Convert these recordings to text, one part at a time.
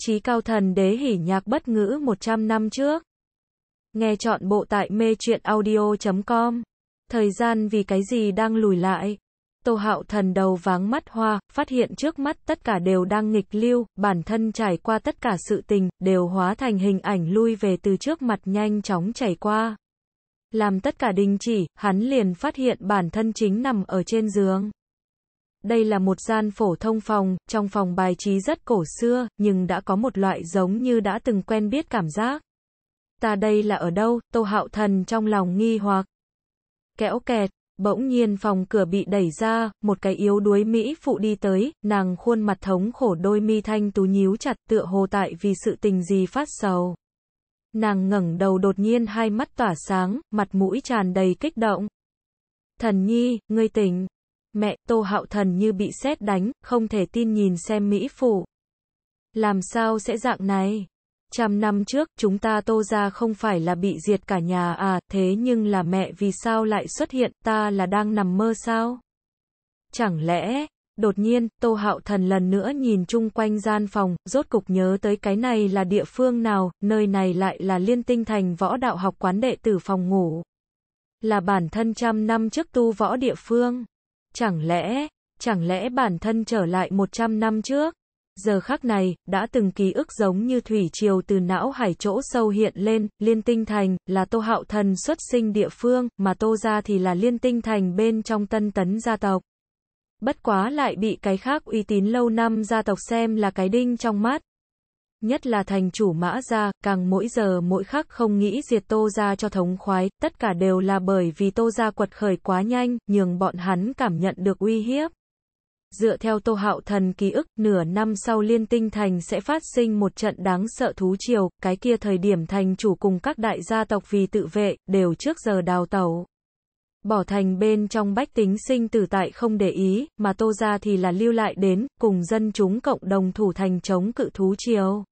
chí cao thần đế hỉ nhạc bất ngữ 100 năm trước. Nghe chọn bộ tại mê truyện audio.com. Thời gian vì cái gì đang lùi lại? Tô hạo thần đầu váng mắt hoa, phát hiện trước mắt tất cả đều đang nghịch lưu, bản thân trải qua tất cả sự tình, đều hóa thành hình ảnh lui về từ trước mặt nhanh chóng chảy qua. Làm tất cả đình chỉ, hắn liền phát hiện bản thân chính nằm ở trên giường. Đây là một gian phổ thông phòng, trong phòng bài trí rất cổ xưa, nhưng đã có một loại giống như đã từng quen biết cảm giác. Ta đây là ở đâu? Tô Hạo Thần trong lòng nghi hoặc. Kẽo kẹt, bỗng nhiên phòng cửa bị đẩy ra, một cái yếu đuối Mỹ phụ đi tới, nàng khuôn mặt thống khổ đôi mi thanh tú nhíu chặt tựa hồ tại vì sự tình gì phát sầu. Nàng ngẩng đầu đột nhiên hai mắt tỏa sáng, mặt mũi tràn đầy kích động. Thần nhi, ngươi tỉnh. Mẹ, Tô Hạo Thần như bị sét đánh, không thể tin nhìn xem Mỹ Phủ. Làm sao sẽ dạng này? Trăm năm trước, chúng ta tô gia không phải là bị diệt cả nhà à, thế nhưng là mẹ vì sao lại xuất hiện, ta là đang nằm mơ sao? Chẳng lẽ, đột nhiên, tô hạo thần lần nữa nhìn chung quanh gian phòng, rốt cục nhớ tới cái này là địa phương nào, nơi này lại là liên tinh thành võ đạo học quán đệ tử phòng ngủ. Là bản thân trăm năm trước tu võ địa phương. Chẳng lẽ, chẳng lẽ bản thân trở lại 100 năm trước? Giờ khắc này, đã từng ký ức giống như thủy triều từ não hải chỗ sâu hiện lên, liên tinh thành, là tô hạo thần xuất sinh địa phương, mà tô ra thì là liên tinh thành bên trong tân tấn gia tộc. Bất quá lại bị cái khác uy tín lâu năm gia tộc xem là cái đinh trong mắt, Nhất là thành chủ mã gia, càng mỗi giờ mỗi khắc không nghĩ diệt tô gia cho thống khoái, tất cả đều là bởi vì tô gia quật khởi quá nhanh, nhường bọn hắn cảm nhận được uy hiếp. Dựa theo Tô Hạo Thần ký ức, nửa năm sau Liên Tinh Thành sẽ phát sinh một trận đáng sợ thú triều, cái kia thời điểm thành chủ cùng các đại gia tộc vì tự vệ, đều trước giờ đào tẩu. Bỏ thành bên trong bách tính sinh tử tại không để ý, mà Tô gia thì là lưu lại đến, cùng dân chúng cộng đồng thủ thành chống cự thú triều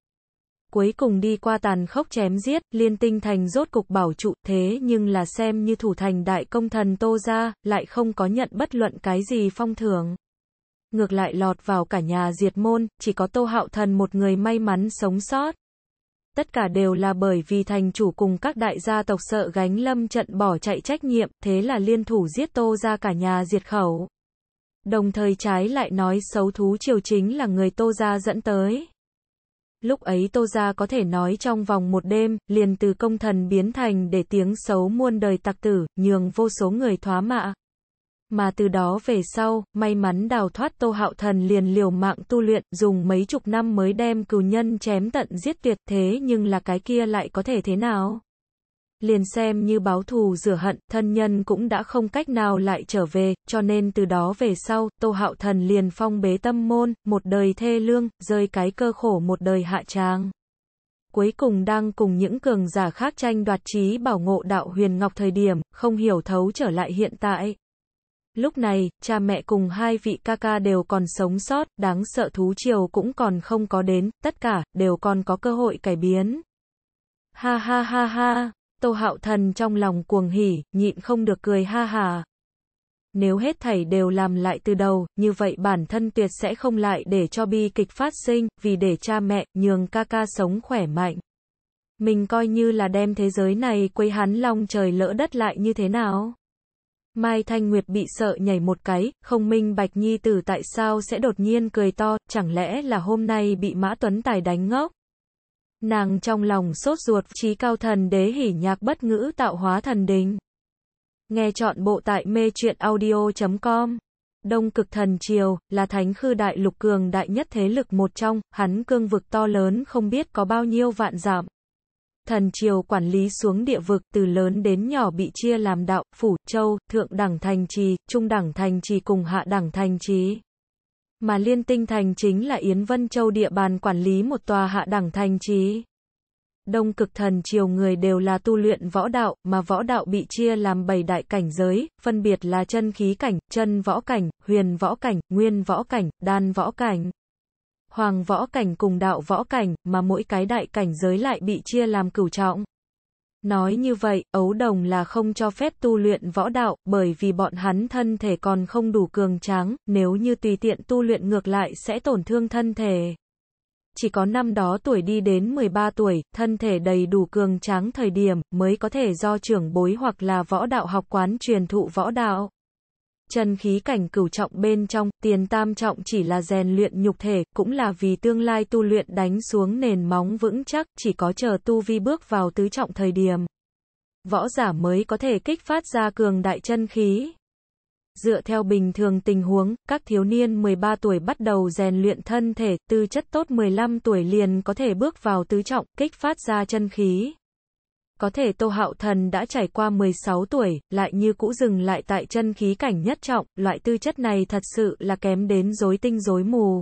cuối cùng đi qua tàn khốc chém giết, liên tinh thành rốt cục bảo trụ, thế nhưng là xem như thủ thành đại công thần Tô Gia, lại không có nhận bất luận cái gì phong thường Ngược lại lọt vào cả nhà diệt môn, chỉ có Tô Hạo Thần một người may mắn sống sót. Tất cả đều là bởi vì thành chủ cùng các đại gia tộc sợ gánh lâm trận bỏ chạy trách nhiệm, thế là liên thủ giết Tô ra cả nhà diệt khẩu. Đồng thời trái lại nói xấu thú triều chính là người Tô ra dẫn tới. Lúc ấy Tô Gia có thể nói trong vòng một đêm, liền từ công thần biến thành để tiếng xấu muôn đời tặc tử, nhường vô số người thoá mạ. Mà từ đó về sau, may mắn đào thoát Tô Hạo Thần liền liều mạng tu luyện, dùng mấy chục năm mới đem cừu nhân chém tận giết tuyệt thế nhưng là cái kia lại có thể thế nào? liền xem như báo thù rửa hận, thân nhân cũng đã không cách nào lại trở về, cho nên từ đó về sau, Tô Hạo Thần liền phong bế tâm môn, một đời thê lương, rơi cái cơ khổ một đời hạ tràng. Cuối cùng đang cùng những cường giả khác tranh đoạt trí bảo ngộ đạo huyền ngọc thời điểm, không hiểu thấu trở lại hiện tại. Lúc này, cha mẹ cùng hai vị ca ca đều còn sống sót, đáng sợ thú triều cũng còn không có đến, tất cả, đều còn có cơ hội cải biến. Ha ha ha ha. Tô Hạo Thần trong lòng cuồng hỉ, nhịn không được cười ha hà. Nếu hết thảy đều làm lại từ đầu, như vậy bản thân tuyệt sẽ không lại để cho bi kịch phát sinh, vì để cha mẹ, nhường ca ca sống khỏe mạnh. Mình coi như là đem thế giới này quấy hắn long trời lỡ đất lại như thế nào. Mai Thanh Nguyệt bị sợ nhảy một cái, không minh bạch nhi tử tại sao sẽ đột nhiên cười to, chẳng lẽ là hôm nay bị Mã Tuấn Tài đánh ngốc. Nàng trong lòng sốt ruột trí cao thần đế hỉ nhạc bất ngữ tạo hóa thần đình. Nghe chọn bộ tại mê truyện audio.com. Đông cực thần triều, là thánh khư đại lục cường đại nhất thế lực một trong, hắn cương vực to lớn không biết có bao nhiêu vạn giảm. Thần triều quản lý xuống địa vực từ lớn đến nhỏ bị chia làm đạo, phủ, châu, thượng đẳng thành trì, trung đẳng thành trì cùng hạ đẳng thành trì mà Liên Tinh Thành chính là Yến Vân Châu địa bàn quản lý một tòa hạ đẳng thành trí Đông cực thần triều người đều là tu luyện võ đạo, mà võ đạo bị chia làm bảy đại cảnh giới, phân biệt là chân khí cảnh, chân võ cảnh, huyền võ cảnh, nguyên võ cảnh, đan võ cảnh, hoàng võ cảnh cùng đạo võ cảnh, mà mỗi cái đại cảnh giới lại bị chia làm cửu trọng. Nói như vậy, ấu đồng là không cho phép tu luyện võ đạo, bởi vì bọn hắn thân thể còn không đủ cường tráng, nếu như tùy tiện tu luyện ngược lại sẽ tổn thương thân thể. Chỉ có năm đó tuổi đi đến 13 tuổi, thân thể đầy đủ cường tráng thời điểm, mới có thể do trưởng bối hoặc là võ đạo học quán truyền thụ võ đạo chân khí cảnh cửu trọng bên trong, tiền tam trọng chỉ là rèn luyện nhục thể, cũng là vì tương lai tu luyện đánh xuống nền móng vững chắc, chỉ có chờ tu vi bước vào tứ trọng thời điểm. Võ giả mới có thể kích phát ra cường đại chân khí. Dựa theo bình thường tình huống, các thiếu niên 13 tuổi bắt đầu rèn luyện thân thể, tư chất tốt 15 tuổi liền có thể bước vào tứ trọng, kích phát ra chân khí. Có thể Tô Hạo Thần đã trải qua 16 tuổi, lại như cũ dừng lại tại chân khí cảnh nhất trọng, loại tư chất này thật sự là kém đến rối tinh rối mù.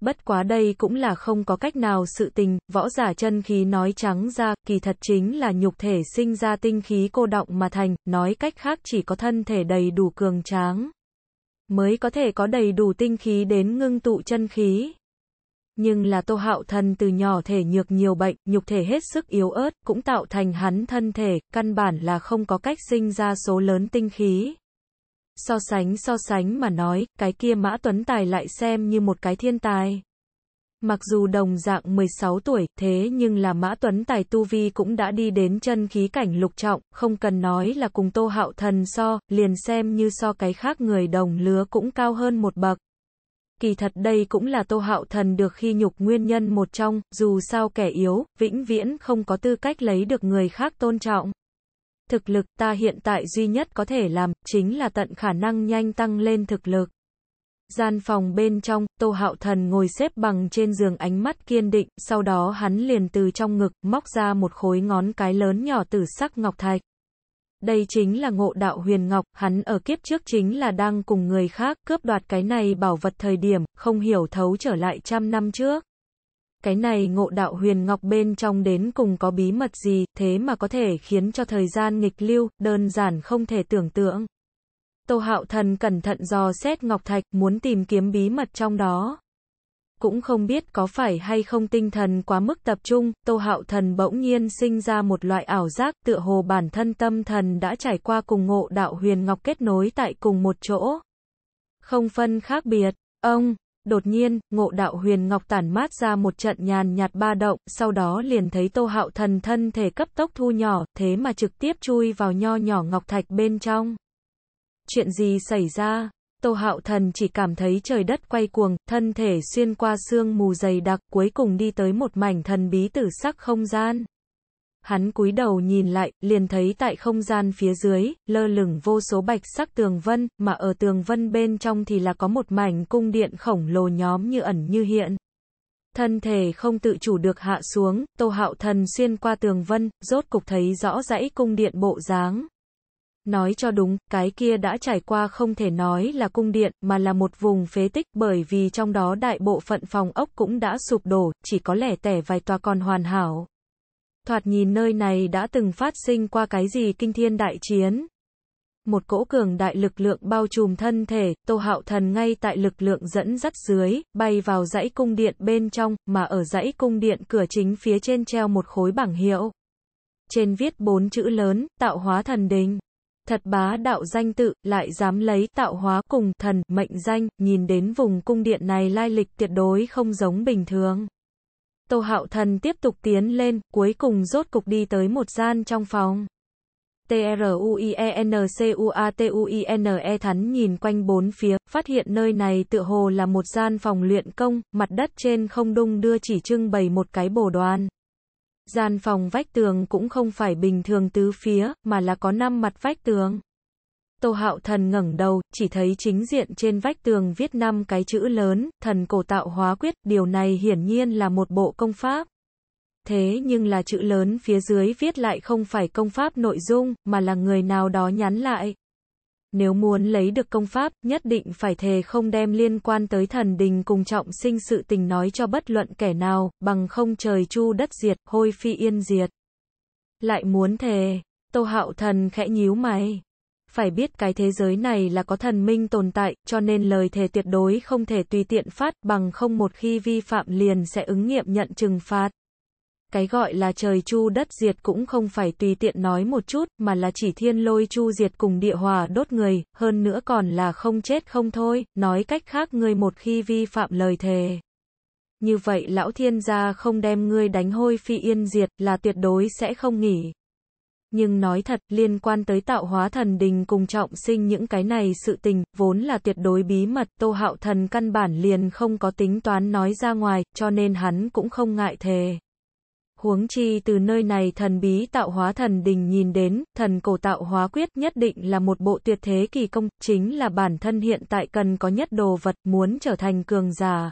Bất quá đây cũng là không có cách nào sự tình, võ giả chân khí nói trắng ra, kỳ thật chính là nhục thể sinh ra tinh khí cô động mà thành, nói cách khác chỉ có thân thể đầy đủ cường tráng. Mới có thể có đầy đủ tinh khí đến ngưng tụ chân khí nhưng là Tô Hạo Thần từ nhỏ thể nhược nhiều bệnh, nhục thể hết sức yếu ớt, cũng tạo thành hắn thân thể, căn bản là không có cách sinh ra số lớn tinh khí. So sánh so sánh mà nói, cái kia Mã Tuấn Tài lại xem như một cái thiên tài. Mặc dù đồng dạng 16 tuổi, thế nhưng là Mã Tuấn Tài Tu Vi cũng đã đi đến chân khí cảnh lục trọng, không cần nói là cùng Tô Hạo Thần so, liền xem như so cái khác người đồng lứa cũng cao hơn một bậc kỳ thật đây cũng là Tô Hạo Thần được khi nhục nguyên nhân một trong, dù sao kẻ yếu, vĩnh viễn không có tư cách lấy được người khác tôn trọng. Thực lực ta hiện tại duy nhất có thể làm, chính là tận khả năng nhanh tăng lên thực lực. Gian phòng bên trong, Tô Hạo Thần ngồi xếp bằng trên giường ánh mắt kiên định, sau đó hắn liền từ trong ngực, móc ra một khối ngón cái lớn nhỏ từ sắc ngọc thạch. Đây chính là ngộ đạo huyền ngọc, hắn ở kiếp trước chính là đang cùng người khác cướp đoạt cái này bảo vật thời điểm, không hiểu thấu trở lại trăm năm trước. Cái này ngộ đạo huyền ngọc bên trong đến cùng có bí mật gì, thế mà có thể khiến cho thời gian nghịch lưu, đơn giản không thể tưởng tượng. Tô Hạo Thần cẩn thận dò xét Ngọc Thạch, muốn tìm kiếm bí mật trong đó cũng không biết có phải hay không tinh thần quá mức tập trung, Tô Hạo Thần bỗng nhiên sinh ra một loại ảo giác tựa hồ bản thân tâm thần đã trải qua cùng ngộ đạo huyền ngọc kết nối tại cùng một chỗ. Không phân khác biệt, ông, đột nhiên, ngộ đạo huyền ngọc tản mát ra một trận nhàn nhạt ba động, sau đó liền thấy Tô Hạo Thần thân thể cấp tốc thu nhỏ, thế mà trực tiếp chui vào nho nhỏ ngọc thạch bên trong. Chuyện gì xảy ra? Tô Hạo Thần chỉ cảm thấy trời đất quay cuồng, thân thể xuyên qua sương mù dày đặc, cuối cùng đi tới một mảnh thần bí tử sắc không gian. Hắn cúi đầu nhìn lại, liền thấy tại không gian phía dưới, lơ lửng vô số bạch sắc tường vân, mà ở tường vân bên trong thì là có một mảnh cung điện khổng lồ nhóm như ẩn như hiện. Thân thể không tự chủ được hạ xuống, Tô Hạo Thần xuyên qua tường vân, rốt cục thấy rõ rãy cung điện bộ dáng. Nói cho đúng, cái kia đã trải qua không thể nói là cung điện, mà là một vùng phế tích, bởi vì trong đó đại bộ phận phòng ốc cũng đã sụp đổ, chỉ có lẻ tẻ vài tòa còn hoàn hảo. Thoạt nhìn nơi này đã từng phát sinh qua cái gì kinh thiên đại chiến. Một cỗ cường đại lực lượng bao trùm thân thể, Tô Hạo Thần ngay tại lực lượng dẫn dắt dưới, bay vào dãy cung điện bên trong, mà ở dãy cung điện cửa chính phía trên treo một khối bảng hiệu. Trên viết bốn chữ lớn, tạo hóa thần đình thật bá đạo danh tự, lại dám lấy tạo hóa cùng thần, mệnh danh, nhìn đến vùng cung điện này lai lịch tuyệt đối không giống bình thường. Tô Hạo Thần tiếp tục tiến lên, cuối cùng rốt cục đi tới một gian trong phòng. t t r u u u i i e n n c a e thắn nhìn quanh bốn phía, phát hiện nơi này tựa hồ là một gian phòng luyện công, mặt đất trên không đung đưa chỉ trưng bày một cái bồ đoàn gian phòng vách tường cũng không phải bình thường tứ phía, mà là có năm mặt vách tường. Tô Hạo Thần ngẩng đầu, chỉ thấy chính diện trên vách tường viết năm cái chữ lớn, thần cổ tạo hóa quyết, điều này hiển nhiên là một bộ công pháp. Thế nhưng là chữ lớn phía dưới viết lại không phải công pháp nội dung, mà là người nào đó nhắn lại. Nếu muốn lấy được công pháp, nhất định phải thề không đem liên quan tới thần đình cùng trọng sinh sự tình nói cho bất luận kẻ nào, bằng không trời chu đất diệt, hôi phi yên diệt. Lại muốn thề, Tô Hạo Thần khẽ nhíu mày. Phải biết cái thế giới này là có thần minh tồn tại, cho nên lời thề tuyệt đối không thể tùy tiện phát bằng không một khi vi phạm liền sẽ ứng nghiệm nhận trừng phạt. Cái gọi là trời chu đất diệt cũng không phải tùy tiện nói một chút, mà là chỉ thiên lôi chu diệt cùng địa hòa đốt người, hơn nữa còn là không chết không thôi, nói cách khác ngươi một khi vi phạm lời thề. Như vậy lão thiên gia không đem ngươi đánh hôi phi yên diệt là tuyệt đối sẽ không nghỉ. Nhưng nói thật, liên quan tới tạo hóa thần đình cùng trọng sinh những cái này sự tình, vốn là tuyệt đối bí mật, Tô Hạo Thần căn bản liền không có tính toán nói ra ngoài, cho nên hắn cũng không ngại thề huống chi từ nơi này thần bí tạo hóa thần đình nhìn đến, thần cổ tạo hóa quyết nhất định là một bộ tuyệt thế kỳ công, chính là bản thân hiện tại cần có nhất đồ vật, muốn trở thành cường giả.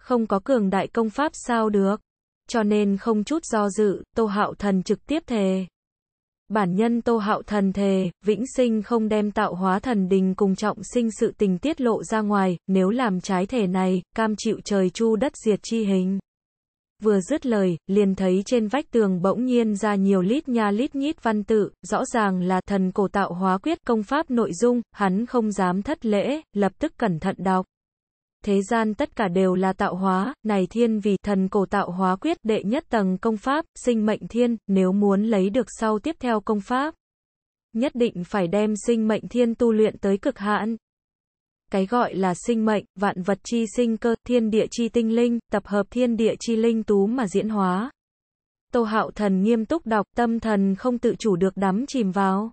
Không có cường đại công pháp sao được, cho nên không chút do dự, Tô Hạo Thần trực tiếp thề. Bản nhân Tô Hạo Thần thề, vĩnh sinh không đem tạo hóa thần đình cùng trọng sinh sự tình tiết lộ ra ngoài, nếu làm trái thể này, cam chịu trời chu đất diệt chi hình. Vừa dứt lời, liền thấy trên vách tường bỗng nhiên ra nhiều lít nha lít nhít văn tự, rõ ràng là thần cổ tạo hóa quyết công pháp nội dung, hắn không dám thất lễ, lập tức cẩn thận đọc. Thế gian tất cả đều là tạo hóa, này thiên vì thần cổ tạo hóa quyết đệ nhất tầng công pháp, sinh mệnh thiên, nếu muốn lấy được sau tiếp theo công pháp. Nhất định phải đem sinh mệnh thiên tu luyện tới cực hạn, cái gọi là sinh mệnh, vạn vật chi sinh cơ, thiên địa chi tinh linh, tập hợp thiên địa chi linh tú mà diễn hóa. Tô Hạo Thần nghiêm túc đọc, tâm thần không tự chủ được đắm chìm vào.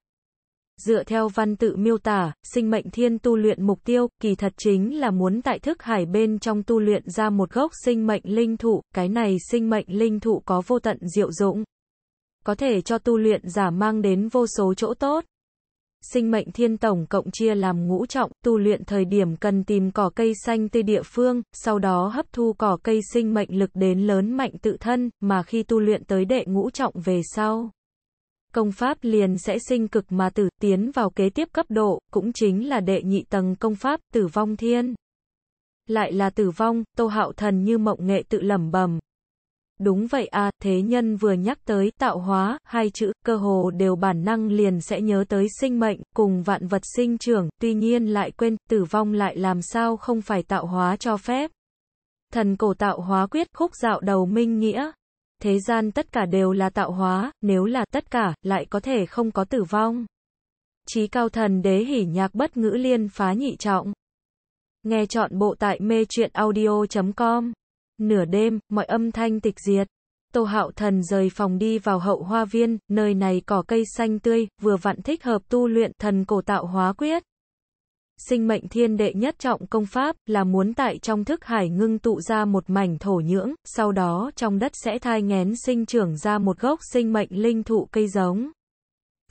Dựa theo văn tự miêu tả, sinh mệnh thiên tu luyện mục tiêu, kỳ thật chính là muốn tại thức hải bên trong tu luyện ra một gốc sinh mệnh linh thụ, cái này sinh mệnh linh thụ có vô tận diệu dụng. Có thể cho tu luyện giả mang đến vô số chỗ tốt sinh mệnh thiên tổng cộng chia làm ngũ trọng, tu luyện thời điểm cần tìm cỏ cây xanh tê địa phương, sau đó hấp thu cỏ cây sinh mệnh lực đến lớn mạnh tự thân, mà khi tu luyện tới đệ ngũ trọng về sau. Công pháp liền sẽ sinh cực mà tử tiến vào kế tiếp cấp độ, cũng chính là đệ nhị tầng công pháp tử vong thiên. Lại là tử vong, tô hạo thần như mộng nghệ tự lẩm bẩm Đúng vậy à, thế nhân vừa nhắc tới tạo hóa, hai chữ, cơ hồ đều bản năng liền sẽ nhớ tới sinh mệnh, cùng vạn vật sinh trưởng, tuy nhiên lại quên, tử vong lại làm sao không phải tạo hóa cho phép. Thần cổ tạo hóa quyết khúc dạo đầu minh nghĩa. Thế gian tất cả đều là tạo hóa, nếu là tất cả, lại có thể không có tử vong. Chí cao thần đế hỉ nhạc bất ngữ liên phá nhị trọng. Nghe chọn bộ tại mê truyện audio.com nửa đêm, mọi âm thanh tịch diệt. Tô Hạo Thần rời phòng đi vào hậu hoa viên, nơi này cỏ cây xanh tươi, vừa vặn thích hợp tu luyện thần cổ tạo hóa quyết. Sinh mệnh thiên đệ nhất trọng công pháp là muốn tại trong thức hải ngưng tụ ra một mảnh thổ nhưỡng, sau đó trong đất sẽ thai ngén sinh trưởng ra một gốc sinh mệnh linh thụ cây giống.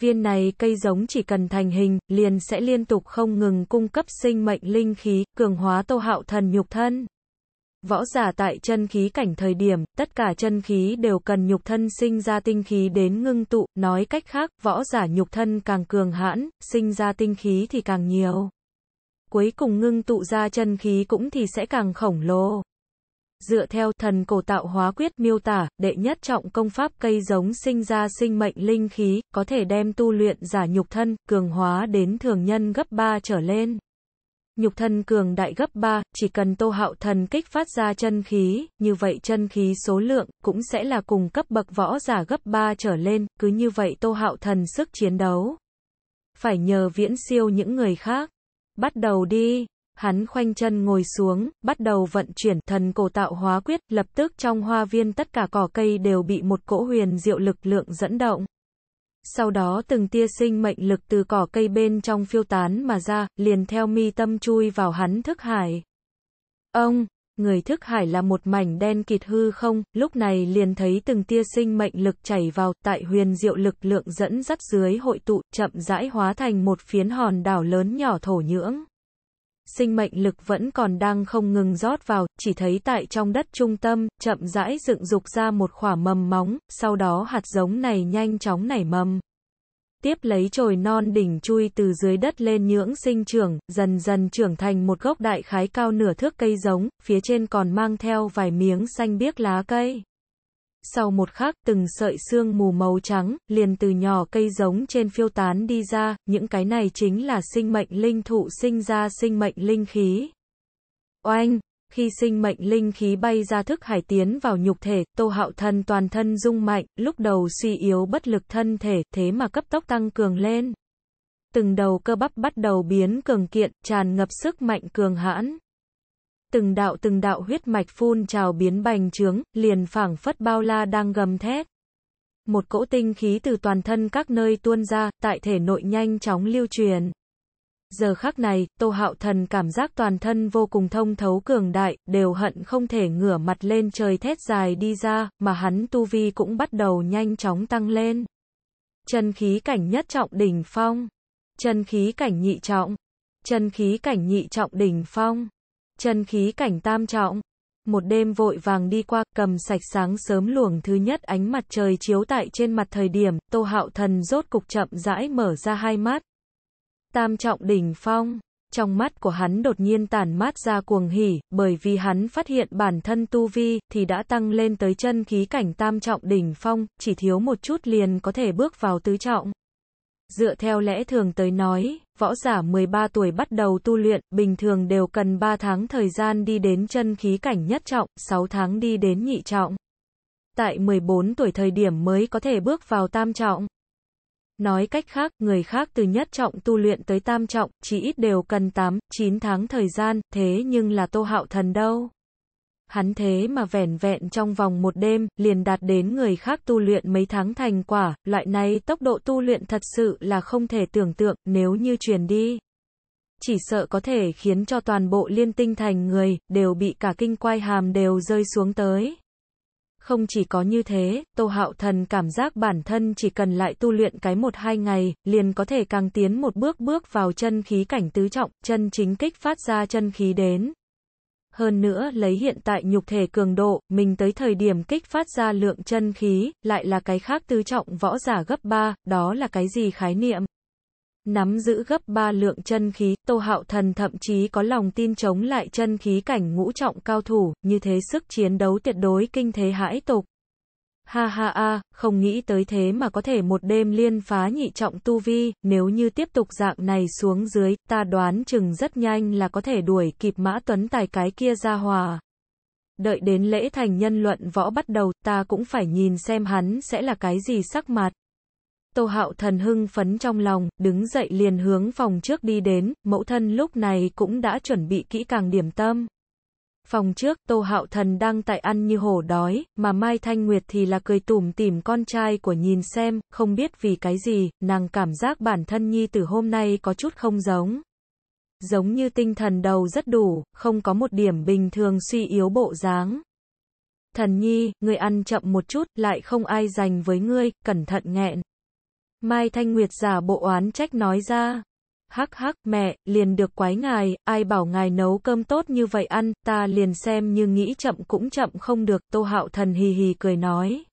Viên này cây giống chỉ cần thành hình, liền sẽ liên tục không ngừng cung cấp sinh mệnh linh khí, cường hóa tô hạo thần nhục thân. Võ giả tại chân khí cảnh thời điểm, tất cả chân khí đều cần nhục thân sinh ra tinh khí đến ngưng tụ, nói cách khác, võ giả nhục thân càng cường hãn, sinh ra tinh khí thì càng nhiều. Cuối cùng ngưng tụ ra chân khí cũng thì sẽ càng khổng lồ. Dựa theo thần cổ tạo hóa quyết miêu tả, đệ nhất trọng công pháp cây giống sinh ra sinh mệnh linh khí, có thể đem tu luyện giả nhục thân, cường hóa đến thường nhân gấp 3 trở lên. Nhục thân cường đại gấp 3, chỉ cần Tô Hạo Thần kích phát ra chân khí, như vậy chân khí số lượng cũng sẽ là cùng cấp bậc võ giả gấp 3 trở lên, cứ như vậy Tô Hạo Thần sức chiến đấu. Phải nhờ viễn siêu những người khác. Bắt đầu đi. Hắn khoanh chân ngồi xuống, bắt đầu vận chuyển thần cổ tạo hóa quyết, lập tức trong hoa viên tất cả cỏ cây đều bị một cỗ huyền diệu lực lượng dẫn động. Sau đó từng tia sinh mệnh lực từ cỏ cây bên trong phiêu tán mà ra, liền theo mi tâm chui vào hắn thức hải. Ông, người thức hải là một mảnh đen kịt hư không, lúc này liền thấy từng tia sinh mệnh lực chảy vào, tại huyền diệu lực lượng dẫn dắt dưới hội tụ, chậm rãi hóa thành một phiến hòn đảo lớn nhỏ thổ nhưỡng sinh mệnh lực vẫn còn đang không ngừng rót vào, chỉ thấy tại trong đất trung tâm, chậm rãi dựng dục ra một khỏa mầm móng, sau đó hạt giống này nhanh chóng nảy mầm. Tiếp lấy chồi non đỉnh chui từ dưới đất lên nhưỡng sinh trưởng, dần dần trưởng thành một gốc đại khái cao nửa thước cây giống, phía trên còn mang theo vài miếng xanh biếc lá cây. Sau một khắc, từng sợi xương mù màu trắng, liền từ nhỏ cây giống trên phiêu tán đi ra, những cái này chính là sinh mệnh linh thụ sinh ra sinh mệnh linh khí. Oanh! Khi sinh mệnh linh khí bay ra thức hải tiến vào nhục thể, tô hạo thân toàn thân rung mạnh, lúc đầu suy yếu bất lực thân thể, thế mà cấp tốc tăng cường lên. Từng đầu cơ bắp bắt đầu biến cường kiện, tràn ngập sức mạnh cường hãn từng đạo từng đạo huyết mạch phun trào biến bành trướng, liền phảng phất bao la đang gầm thét. Một cỗ tinh khí từ toàn thân các nơi tuôn ra, tại thể nội nhanh chóng lưu truyền. Giờ khắc này, Tô Hạo Thần cảm giác toàn thân vô cùng thông thấu cường đại, đều hận không thể ngửa mặt lên trời thét dài đi ra, mà hắn tu vi cũng bắt đầu nhanh chóng tăng lên. Chân khí cảnh nhất trọng đỉnh phong. Chân khí cảnh nhị trọng. Chân khí cảnh nhị trọng đỉnh phong. Chân khí cảnh tam trọng. Một đêm vội vàng đi qua, cầm sạch sáng sớm luồng thứ nhất ánh mặt trời chiếu tại trên mặt thời điểm, Tô Hạo Thần rốt cục chậm rãi mở ra hai mắt. Tam trọng đỉnh phong, trong mắt của hắn đột nhiên tản mát ra cuồng hỉ, bởi vì hắn phát hiện bản thân tu vi, thì đã tăng lên tới chân khí cảnh tam trọng đỉnh phong, chỉ thiếu một chút liền có thể bước vào tứ trọng. Dựa theo lẽ thường tới nói, Võ giả 13 tuổi bắt đầu tu luyện, bình thường đều cần 3 tháng thời gian đi đến chân khí cảnh nhất trọng, 6 tháng đi đến nhị trọng. Tại 14 tuổi thời điểm mới có thể bước vào tam trọng. Nói cách khác, người khác từ nhất trọng tu luyện tới tam trọng, chỉ ít đều cần 8, 9 tháng thời gian, thế nhưng là Tô Hạo Thần đâu? hắn thế mà vẻn vẹn trong vòng một đêm, liền đạt đến người khác tu luyện mấy tháng thành quả, loại này tốc độ tu luyện thật sự là không thể tưởng tượng, nếu như truyền đi. Chỉ sợ có thể khiến cho toàn bộ liên tinh thành người, đều bị cả kinh quai hàm đều rơi xuống tới. Không chỉ có như thế, Tô Hạo Thần cảm giác bản thân chỉ cần lại tu luyện cái một hai ngày, liền có thể càng tiến một bước bước vào chân khí cảnh tứ trọng, chân chính kích phát ra chân khí đến, hơn nữa lấy hiện tại nhục thể cường độ, mình tới thời điểm kích phát ra lượng chân khí, lại là cái khác tứ trọng võ giả gấp 3, đó là cái gì khái niệm? Nắm giữ gấp 3 lượng chân khí, Tô Hạo Thần thậm chí có lòng tin chống lại chân khí cảnh ngũ trọng cao thủ, như thế sức chiến đấu tuyệt đối kinh thế hãi tục. Ha ha a, không nghĩ tới thế mà có thể một đêm liên phá nhị trọng tu vi, nếu như tiếp tục dạng này xuống dưới, ta đoán chừng rất nhanh là có thể đuổi kịp mã tuấn tài cái kia ra hòa. Đợi đến lễ thành nhân luận võ bắt đầu, ta cũng phải nhìn xem hắn sẽ là cái gì sắc mặt. Tô hạo thần hưng phấn trong lòng, đứng dậy liền hướng phòng trước đi đến, mẫu thân lúc này cũng đã chuẩn bị kỹ càng điểm tâm. Phòng trước, Tô Hạo Thần đang tại ăn như hổ đói, mà Mai Thanh Nguyệt thì là cười tủm tỉm con trai của nhìn xem, không biết vì cái gì, nàng cảm giác bản thân nhi từ hôm nay có chút không giống. Giống như tinh thần đầu rất đủ, không có một điểm bình thường suy yếu bộ dáng. Thần nhi, người ăn chậm một chút, lại không ai dành với ngươi, cẩn thận nghẹn. Mai Thanh Nguyệt giả bộ oán trách nói ra hắc hắc mẹ, liền được quái ngài, ai bảo ngài nấu cơm tốt như vậy ăn, ta liền xem như nghĩ chậm cũng chậm không được, tô hạo thần hì hì cười nói.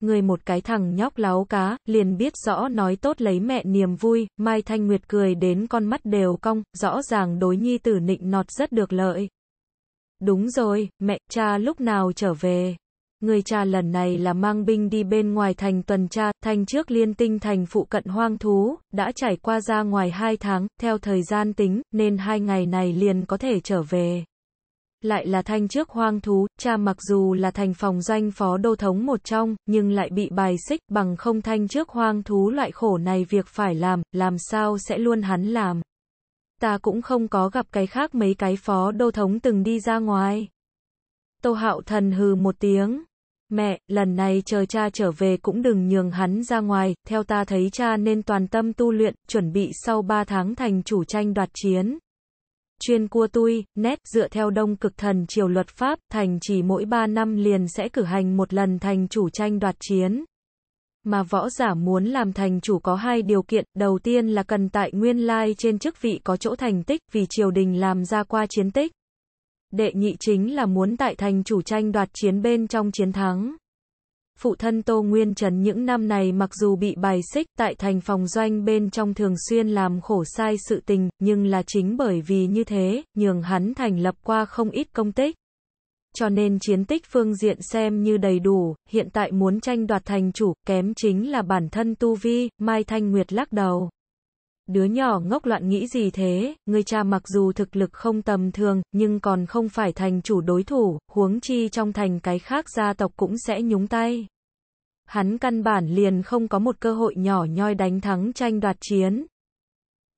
Người một cái thằng nhóc láo cá, liền biết rõ nói tốt lấy mẹ niềm vui, Mai Thanh Nguyệt cười đến con mắt đều cong, rõ ràng đối nhi tử nịnh nọt rất được lợi. Đúng rồi, mẹ, cha lúc nào trở về? Người cha lần này là mang binh đi bên ngoài thành tuần tra, thành trước liên tinh thành phụ cận hoang thú, đã trải qua ra ngoài 2 tháng, theo thời gian tính, nên hai ngày này liền có thể trở về. Lại là thanh trước hoang thú, cha mặc dù là thành phòng doanh phó đô thống một trong, nhưng lại bị bài xích bằng không thanh trước hoang thú loại khổ này việc phải làm, làm sao sẽ luôn hắn làm. Ta cũng không có gặp cái khác mấy cái phó đô thống từng đi ra ngoài. Tô Hạo Thần hừ một tiếng, Mẹ, lần này chờ cha trở về cũng đừng nhường hắn ra ngoài, theo ta thấy cha nên toàn tâm tu luyện, chuẩn bị sau 3 tháng thành chủ tranh đoạt chiến. Chuyên cua tui, nét dựa theo đông cực thần triều luật pháp, thành chỉ mỗi 3 năm liền sẽ cử hành một lần thành chủ tranh đoạt chiến. Mà võ giả muốn làm thành chủ có hai điều kiện, đầu tiên là cần tại nguyên lai trên chức vị có chỗ thành tích vì triều đình làm ra qua chiến tích đệ nhị chính là muốn tại thành chủ tranh đoạt chiến bên trong chiến thắng. Phụ thân Tô Nguyên Trần những năm này mặc dù bị bài xích tại thành phòng doanh bên trong thường xuyên làm khổ sai sự tình, nhưng là chính bởi vì như thế, nhường hắn thành lập qua không ít công tích. Cho nên chiến tích phương diện xem như đầy đủ, hiện tại muốn tranh đoạt thành chủ, kém chính là bản thân Tu Vi, Mai Thanh Nguyệt lắc đầu đứa nhỏ ngốc loạn nghĩ gì thế, người cha mặc dù thực lực không tầm thường, nhưng còn không phải thành chủ đối thủ, huống chi trong thành cái khác gia tộc cũng sẽ nhúng tay. Hắn căn bản liền không có một cơ hội nhỏ nhoi đánh thắng tranh đoạt chiến.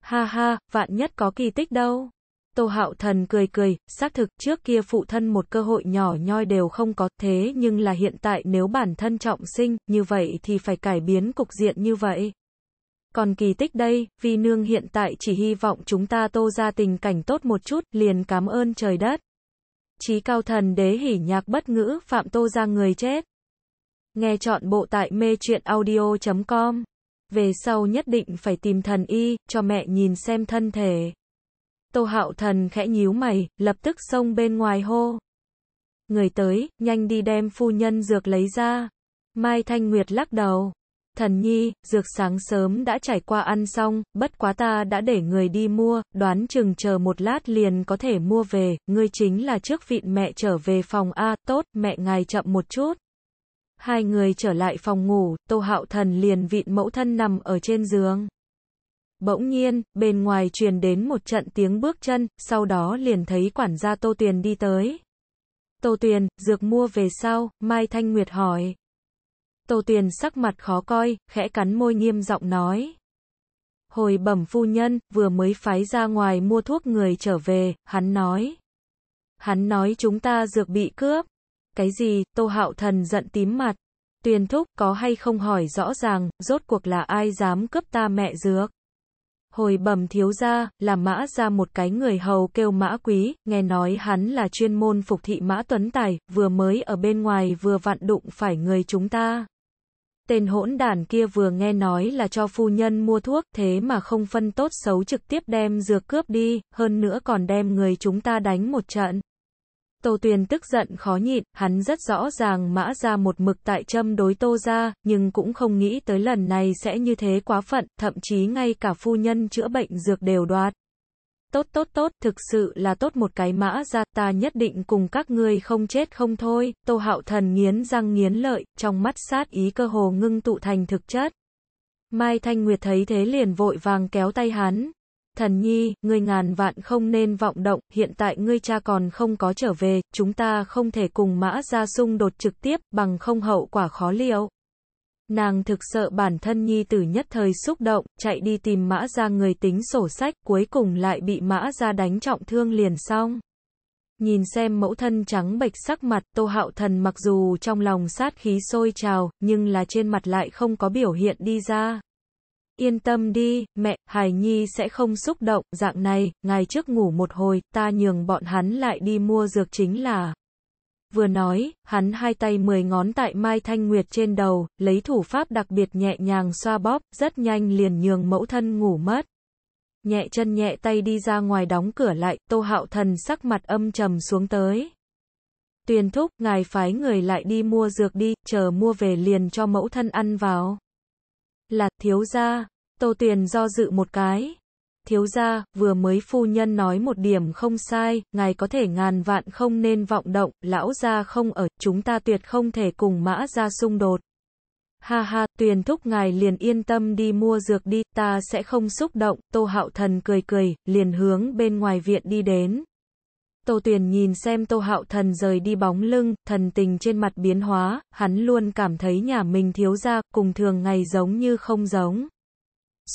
Ha ha, vạn nhất có kỳ tích đâu. Tô Hạo Thần cười cười, xác thực trước kia phụ thân một cơ hội nhỏ nhoi đều không có, thế nhưng là hiện tại nếu bản thân trọng sinh, như vậy thì phải cải biến cục diện như vậy. Còn kỳ tích đây, vì nương hiện tại chỉ hy vọng chúng ta tô ra tình cảnh tốt một chút, liền cảm ơn trời đất. Chí cao thần đế hỉ nhạc bất ngữ phạm tô ra người chết. Nghe chọn bộ tại mê truyện audio.com. Về sau nhất định phải tìm thần y, cho mẹ nhìn xem thân thể. Tô hạo thần khẽ nhíu mày, lập tức xông bên ngoài hô. Người tới, nhanh đi đem phu nhân dược lấy ra. Mai Thanh Nguyệt lắc đầu. Thần nhi, dược sáng sớm đã trải qua ăn xong, bất quá ta đã để người đi mua, đoán chừng chờ một lát liền có thể mua về, ngươi chính là trước vịn mẹ trở về phòng A, tốt, mẹ ngài chậm một chút. Hai người trở lại phòng ngủ, Tô Hạo Thần liền vịn mẫu thân nằm ở trên giường. Bỗng nhiên, bên ngoài truyền đến một trận tiếng bước chân, sau đó liền thấy quản gia Tô tiền đi tới. Tô tiền dược mua về sau, Mai Thanh Nguyệt hỏi. Tô Tuyền sắc mặt khó coi, khẽ cắn môi nghiêm giọng nói. Hồi bẩm phu nhân, vừa mới phái ra ngoài mua thuốc người trở về, hắn nói. Hắn nói chúng ta dược bị cướp. Cái gì, Tô Hạo Thần giận tím mặt. Tuyền thúc có hay không hỏi rõ ràng, rốt cuộc là ai dám cướp ta mẹ dược. Hồi bẩm thiếu gia, là mã ra một cái người hầu kêu mã quý, nghe nói hắn là chuyên môn phục thị mã tuấn tài, vừa mới ở bên ngoài vừa vặn đụng phải người chúng ta. Tên hỗn đản kia vừa nghe nói là cho phu nhân mua thuốc, thế mà không phân tốt xấu trực tiếp đem dược cướp đi, hơn nữa còn đem người chúng ta đánh một trận. Tô Tuyền tức giận khó nhịn, hắn rất rõ ràng mã ra một mực tại châm đối tô ra, nhưng cũng không nghĩ tới lần này sẽ như thế quá phận, thậm chí ngay cả phu nhân chữa bệnh dược đều đoạt. Tốt tốt tốt, thực sự là tốt một cái mã ra, ta nhất định cùng các ngươi không chết không thôi, Tô Hạo Thần nghiến răng nghiến lợi, trong mắt sát ý cơ hồ ngưng tụ thành thực chất. Mai Thanh Nguyệt thấy thế liền vội vàng kéo tay hắn. Thần nhi, ngươi ngàn vạn không nên vọng động, hiện tại ngươi cha còn không có trở về, chúng ta không thể cùng mã ra xung đột trực tiếp, bằng không hậu quả khó liệu. Nàng thực sợ bản thân nhi tử nhất thời xúc động, chạy đi tìm mã ra người tính sổ sách, cuối cùng lại bị mã ra đánh trọng thương liền xong. Nhìn xem mẫu thân trắng bệch sắc mặt, Tô Hạo Thần mặc dù trong lòng sát khí sôi trào, nhưng là trên mặt lại không có biểu hiện đi ra. Yên tâm đi, mẹ, Hải Nhi sẽ không xúc động, dạng này, ngày trước ngủ một hồi, ta nhường bọn hắn lại đi mua dược chính là... Vừa nói, hắn hai tay mười ngón tại Mai Thanh Nguyệt trên đầu, lấy thủ pháp đặc biệt nhẹ nhàng xoa bóp, rất nhanh liền nhường mẫu thân ngủ mất. Nhẹ chân nhẹ tay đi ra ngoài đóng cửa lại, Tô Hạo Thần sắc mặt âm trầm xuống tới. Tuyền thúc, ngài phái người lại đi mua dược đi, chờ mua về liền cho mẫu thân ăn vào. Là, thiếu gia, Tô Tuyền do dự một cái, thiếu gia, vừa mới phu nhân nói một điểm không sai, ngài có thể ngàn vạn không nên vọng động, lão gia không ở, chúng ta tuyệt không thể cùng mã ra xung đột. Ha ha, tuyền thúc ngài liền yên tâm đi mua dược đi, ta sẽ không xúc động, tô hạo thần cười cười, liền hướng bên ngoài viện đi đến. Tô Tuyền nhìn xem Tô Hạo Thần rời đi bóng lưng, thần tình trên mặt biến hóa, hắn luôn cảm thấy nhà mình thiếu gia cùng thường ngày giống như không giống.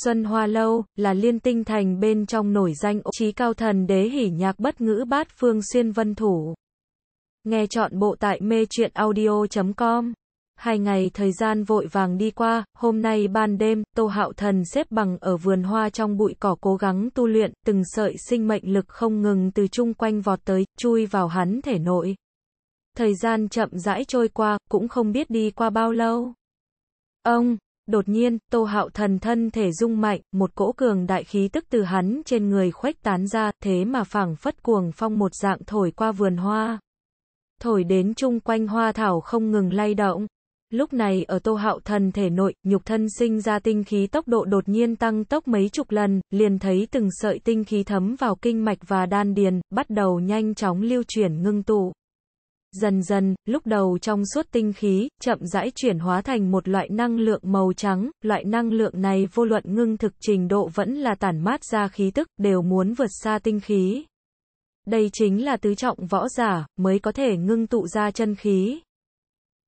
Xuân Hoa Lâu, là liên tinh thành bên trong nổi danh trí cao thần đế hỉ nhạc bất ngữ bát phương xuyên vân thủ. Nghe chọn bộ tại mê truyện audio.com. Hai ngày thời gian vội vàng đi qua, hôm nay ban đêm, Tô Hạo Thần xếp bằng ở vườn hoa trong bụi cỏ cố gắng tu luyện, từng sợi sinh mệnh lực không ngừng từ chung quanh vọt tới, chui vào hắn thể nội. Thời gian chậm rãi trôi qua, cũng không biết đi qua bao lâu. Ông, Đột nhiên, Tô Hạo Thần thân thể rung mạnh, một cỗ cường đại khí tức từ hắn trên người khuếch tán ra, thế mà phảng phất cuồng phong một dạng thổi qua vườn hoa. Thổi đến chung quanh hoa thảo không ngừng lay động. Lúc này ở Tô Hạo Thần thể nội, nhục thân sinh ra tinh khí tốc độ đột nhiên tăng tốc mấy chục lần, liền thấy từng sợi tinh khí thấm vào kinh mạch và đan điền, bắt đầu nhanh chóng lưu chuyển ngưng tụ. Dần dần, lúc đầu trong suốt tinh khí, chậm rãi chuyển hóa thành một loại năng lượng màu trắng, loại năng lượng này vô luận ngưng thực trình độ vẫn là tản mát ra khí tức, đều muốn vượt xa tinh khí. Đây chính là tứ trọng võ giả, mới có thể ngưng tụ ra chân khí.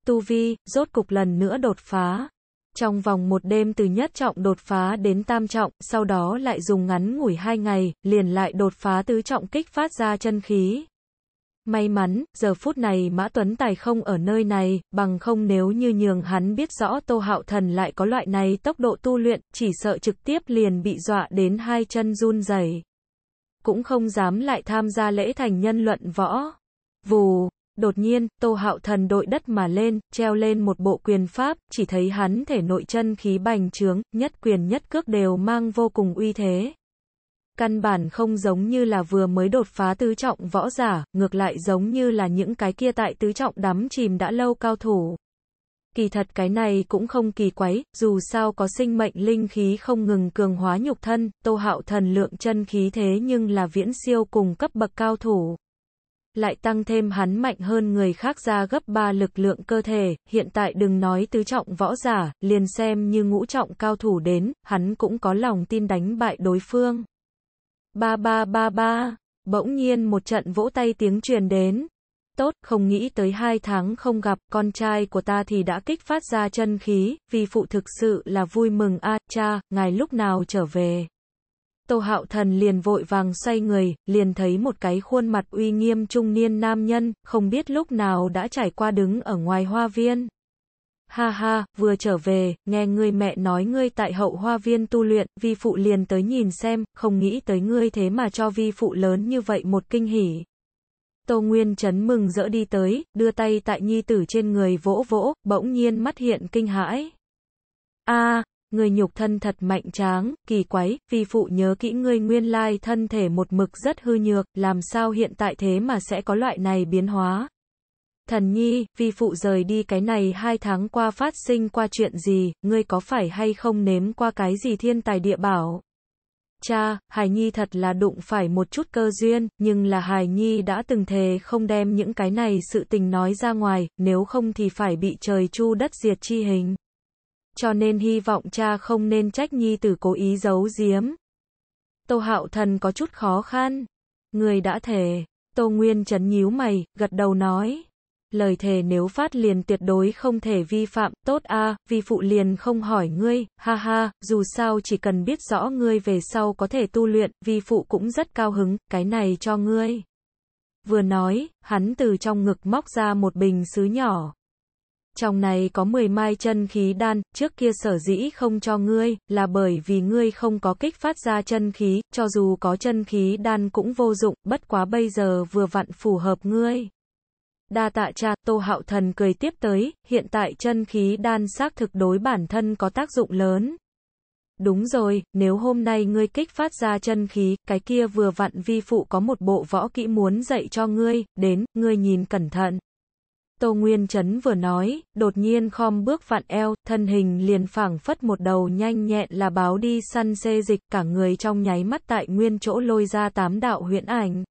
Tu vi, rốt cục lần nữa đột phá. Trong vòng một đêm từ nhất trọng đột phá đến tam trọng, sau đó lại dùng ngắn ngủi hai ngày, liền lại đột phá tứ trọng kích phát ra chân khí. May mắn, giờ phút này Mã Tuấn Tài không ở nơi này, bằng không nếu như nhường hắn biết rõ Tô Hạo Thần lại có loại này tốc độ tu luyện, chỉ sợ trực tiếp liền bị dọa đến hai chân run rẩy Cũng không dám lại tham gia lễ thành nhân luận võ. Vù, Đột nhiên, Tô Hạo Thần đội đất mà lên, treo lên một bộ quyền pháp, chỉ thấy hắn thể nội chân khí bành trướng, nhất quyền nhất cước đều mang vô cùng uy thế căn bản không giống như là vừa mới đột phá tứ trọng võ giả, ngược lại giống như là những cái kia tại tứ trọng đắm chìm đã lâu cao thủ. Kỳ thật cái này cũng không kỳ quái, dù sao có sinh mệnh linh khí không ngừng cường hóa nhục thân, tô hạo thần lượng chân khí thế nhưng là viễn siêu cùng cấp bậc cao thủ. Lại tăng thêm hắn mạnh hơn người khác ra gấp 3 lực lượng cơ thể, hiện tại đừng nói tứ trọng võ giả, liền xem như ngũ trọng cao thủ đến, hắn cũng có lòng tin đánh bại đối phương. Ba ba ba ba, bỗng nhiên một trận vỗ tay tiếng truyền đến. Tốt, không nghĩ tới hai tháng không gặp, con trai của ta thì đã kích phát ra chân khí, vì phụ thực sự là vui mừng a cha, ngài lúc nào trở về. Tô hạo thần liền vội vàng xoay người, liền thấy một cái khuôn mặt uy nghiêm trung niên nam nhân, không biết lúc nào đã trải qua đứng ở ngoài hoa viên. Ha ha, vừa trở về, nghe ngươi mẹ nói ngươi tại hậu hoa viên tu luyện, vi phụ liền tới nhìn xem, không nghĩ tới ngươi thế mà cho vi phụ lớn như vậy một kinh hỉ. Tô Nguyên chấn mừng rỡ đi tới, đưa tay tại nhi tử trên người vỗ vỗ, bỗng nhiên mắt hiện kinh hãi. A, người nhục thân thật mạnh tráng, kỳ quái, vi phụ nhớ kỹ ngươi nguyên lai thân thể một mực rất hư nhược, làm sao hiện tại thế mà sẽ có loại này biến hóa. Thần nhi, vi phụ rời đi cái này hai tháng qua phát sinh qua chuyện gì, ngươi có phải hay không nếm qua cái gì thiên tài địa bảo? Cha, Hải Nhi thật là đụng phải một chút cơ duyên, nhưng là Hải Nhi đã từng thề không đem những cái này sự tình nói ra ngoài, nếu không thì phải bị trời chu đất diệt chi hình. Cho nên hy vọng cha không nên trách Nhi tử cố ý giấu giếm. Tô Hạo Thần có chút khó khăn. Người đã thề. Tô Nguyên chấn nhíu mày, gật đầu nói lời thề nếu phát liền tuyệt đối không thể vi phạm, tốt a, vì phụ liền không hỏi ngươi, ha ha, dù sao chỉ cần biết rõ ngươi về sau có thể tu luyện, vi phụ cũng rất cao hứng, cái này cho ngươi. Vừa nói, hắn từ trong ngực móc ra một bình sứ nhỏ. Trong này có 10 mai chân khí đan, trước kia sở dĩ không cho ngươi, là bởi vì ngươi không có kích phát ra chân khí, cho dù có chân khí đan cũng vô dụng, bất quá bây giờ vừa vặn phù hợp ngươi. Đa tạ cha, Tô Hạo Thần cười tiếp tới, hiện tại chân khí đan xác thực đối bản thân có tác dụng lớn. Đúng rồi, nếu hôm nay ngươi kích phát ra chân khí, cái kia vừa vặn vi phụ có một bộ võ kỹ muốn dạy cho ngươi, đến, ngươi nhìn cẩn thận. Tô Nguyên Trấn vừa nói, đột nhiên khom bước vạn eo, thân hình liền phảng phất một đầu nhanh nhẹn là báo đi săn xê dịch cả người trong nháy mắt tại nguyên chỗ lôi ra tám đạo huyễn ảnh.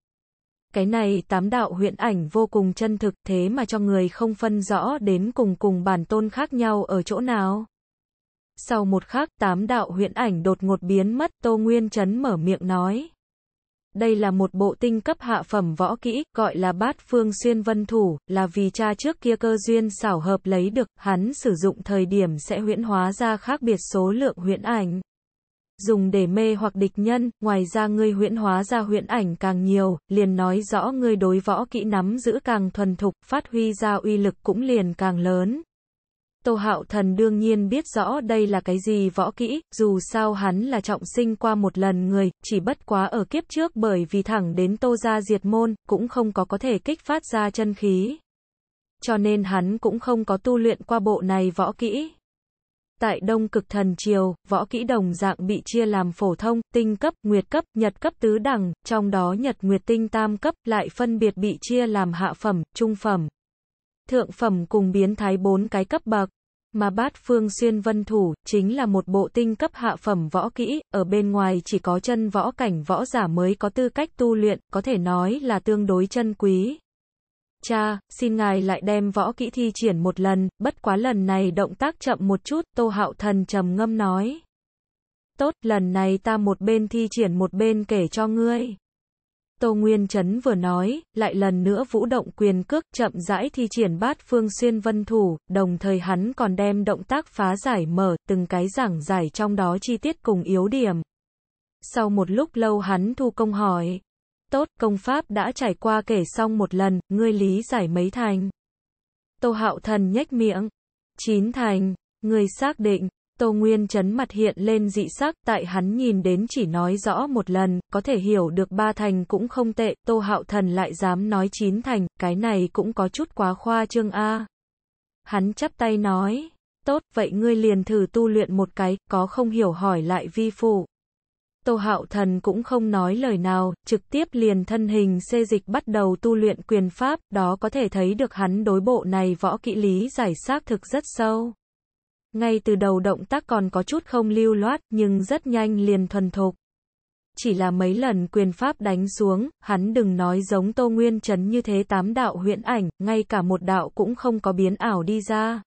Cái này tám đạo huyễn ảnh vô cùng chân thực thế mà cho người không phân rõ đến cùng cùng bản tôn khác nhau ở chỗ nào. Sau một khắc, tám đạo huyễn ảnh đột ngột biến mất, Tô Nguyên Trấn mở miệng nói. Đây là một bộ tinh cấp hạ phẩm võ kỹ, gọi là bát phương xuyên vân thủ, là vì cha trước kia cơ duyên xảo hợp lấy được, hắn sử dụng thời điểm sẽ huyễn hóa ra khác biệt số lượng huyễn ảnh dùng để mê hoặc địch nhân, ngoài ra ngươi huyễn hóa ra huyễn ảnh càng nhiều, liền nói rõ ngươi đối võ kỹ nắm giữ càng thuần thục, phát huy ra uy lực cũng liền càng lớn. Tô Hạo Thần đương nhiên biết rõ đây là cái gì võ kỹ, dù sao hắn là trọng sinh qua một lần người, chỉ bất quá ở kiếp trước bởi vì thẳng đến Tô gia diệt môn, cũng không có có thể kích phát ra chân khí. Cho nên hắn cũng không có tu luyện qua bộ này võ kỹ. Tại Đông Cực Thần Triều, võ kỹ đồng dạng bị chia làm phổ thông, tinh cấp, nguyệt cấp, nhật cấp tứ đẳng, trong đó nhật nguyệt tinh tam cấp lại phân biệt bị chia làm hạ phẩm, trung phẩm, thượng phẩm cùng biến thái bốn cái cấp bậc. Mà bát phương xuyên vân thủ, chính là một bộ tinh cấp hạ phẩm võ kỹ, ở bên ngoài chỉ có chân võ cảnh võ giả mới có tư cách tu luyện, có thể nói là tương đối chân quý cha, xin ngài lại đem võ kỹ thi triển một lần, bất quá lần này động tác chậm một chút, Tô Hạo Thần trầm ngâm nói. Tốt, lần này ta một bên thi triển một bên kể cho ngươi. Tô Nguyên Trấn vừa nói, lại lần nữa vũ động quyền cước, chậm rãi thi triển bát phương xuyên vân thủ, đồng thời hắn còn đem động tác phá giải mở, từng cái giảng giải trong đó chi tiết cùng yếu điểm. Sau một lúc lâu hắn thu công hỏi, Tốt, công pháp đã trải qua kể xong một lần, ngươi lý giải mấy thành. Tô Hạo Thần nhếch miệng. Chín thành, ngươi xác định. Tô Nguyên chấn mặt hiện lên dị sắc, tại hắn nhìn đến chỉ nói rõ một lần, có thể hiểu được ba thành cũng không tệ, Tô Hạo Thần lại dám nói chín thành, cái này cũng có chút quá khoa trương A. Hắn chắp tay nói, tốt, vậy ngươi liền thử tu luyện một cái, có không hiểu hỏi lại vi phụ. Tô Hạo Thần cũng không nói lời nào, trực tiếp liền thân hình xê dịch bắt đầu tu luyện quyền pháp, đó có thể thấy được hắn đối bộ này võ kỹ lý giải xác thực rất sâu. Ngay từ đầu động tác còn có chút không lưu loát, nhưng rất nhanh liền thuần thục. Chỉ là mấy lần quyền pháp đánh xuống, hắn đừng nói giống Tô Nguyên Trấn như thế tám đạo huyễn ảnh, ngay cả một đạo cũng không có biến ảo đi ra.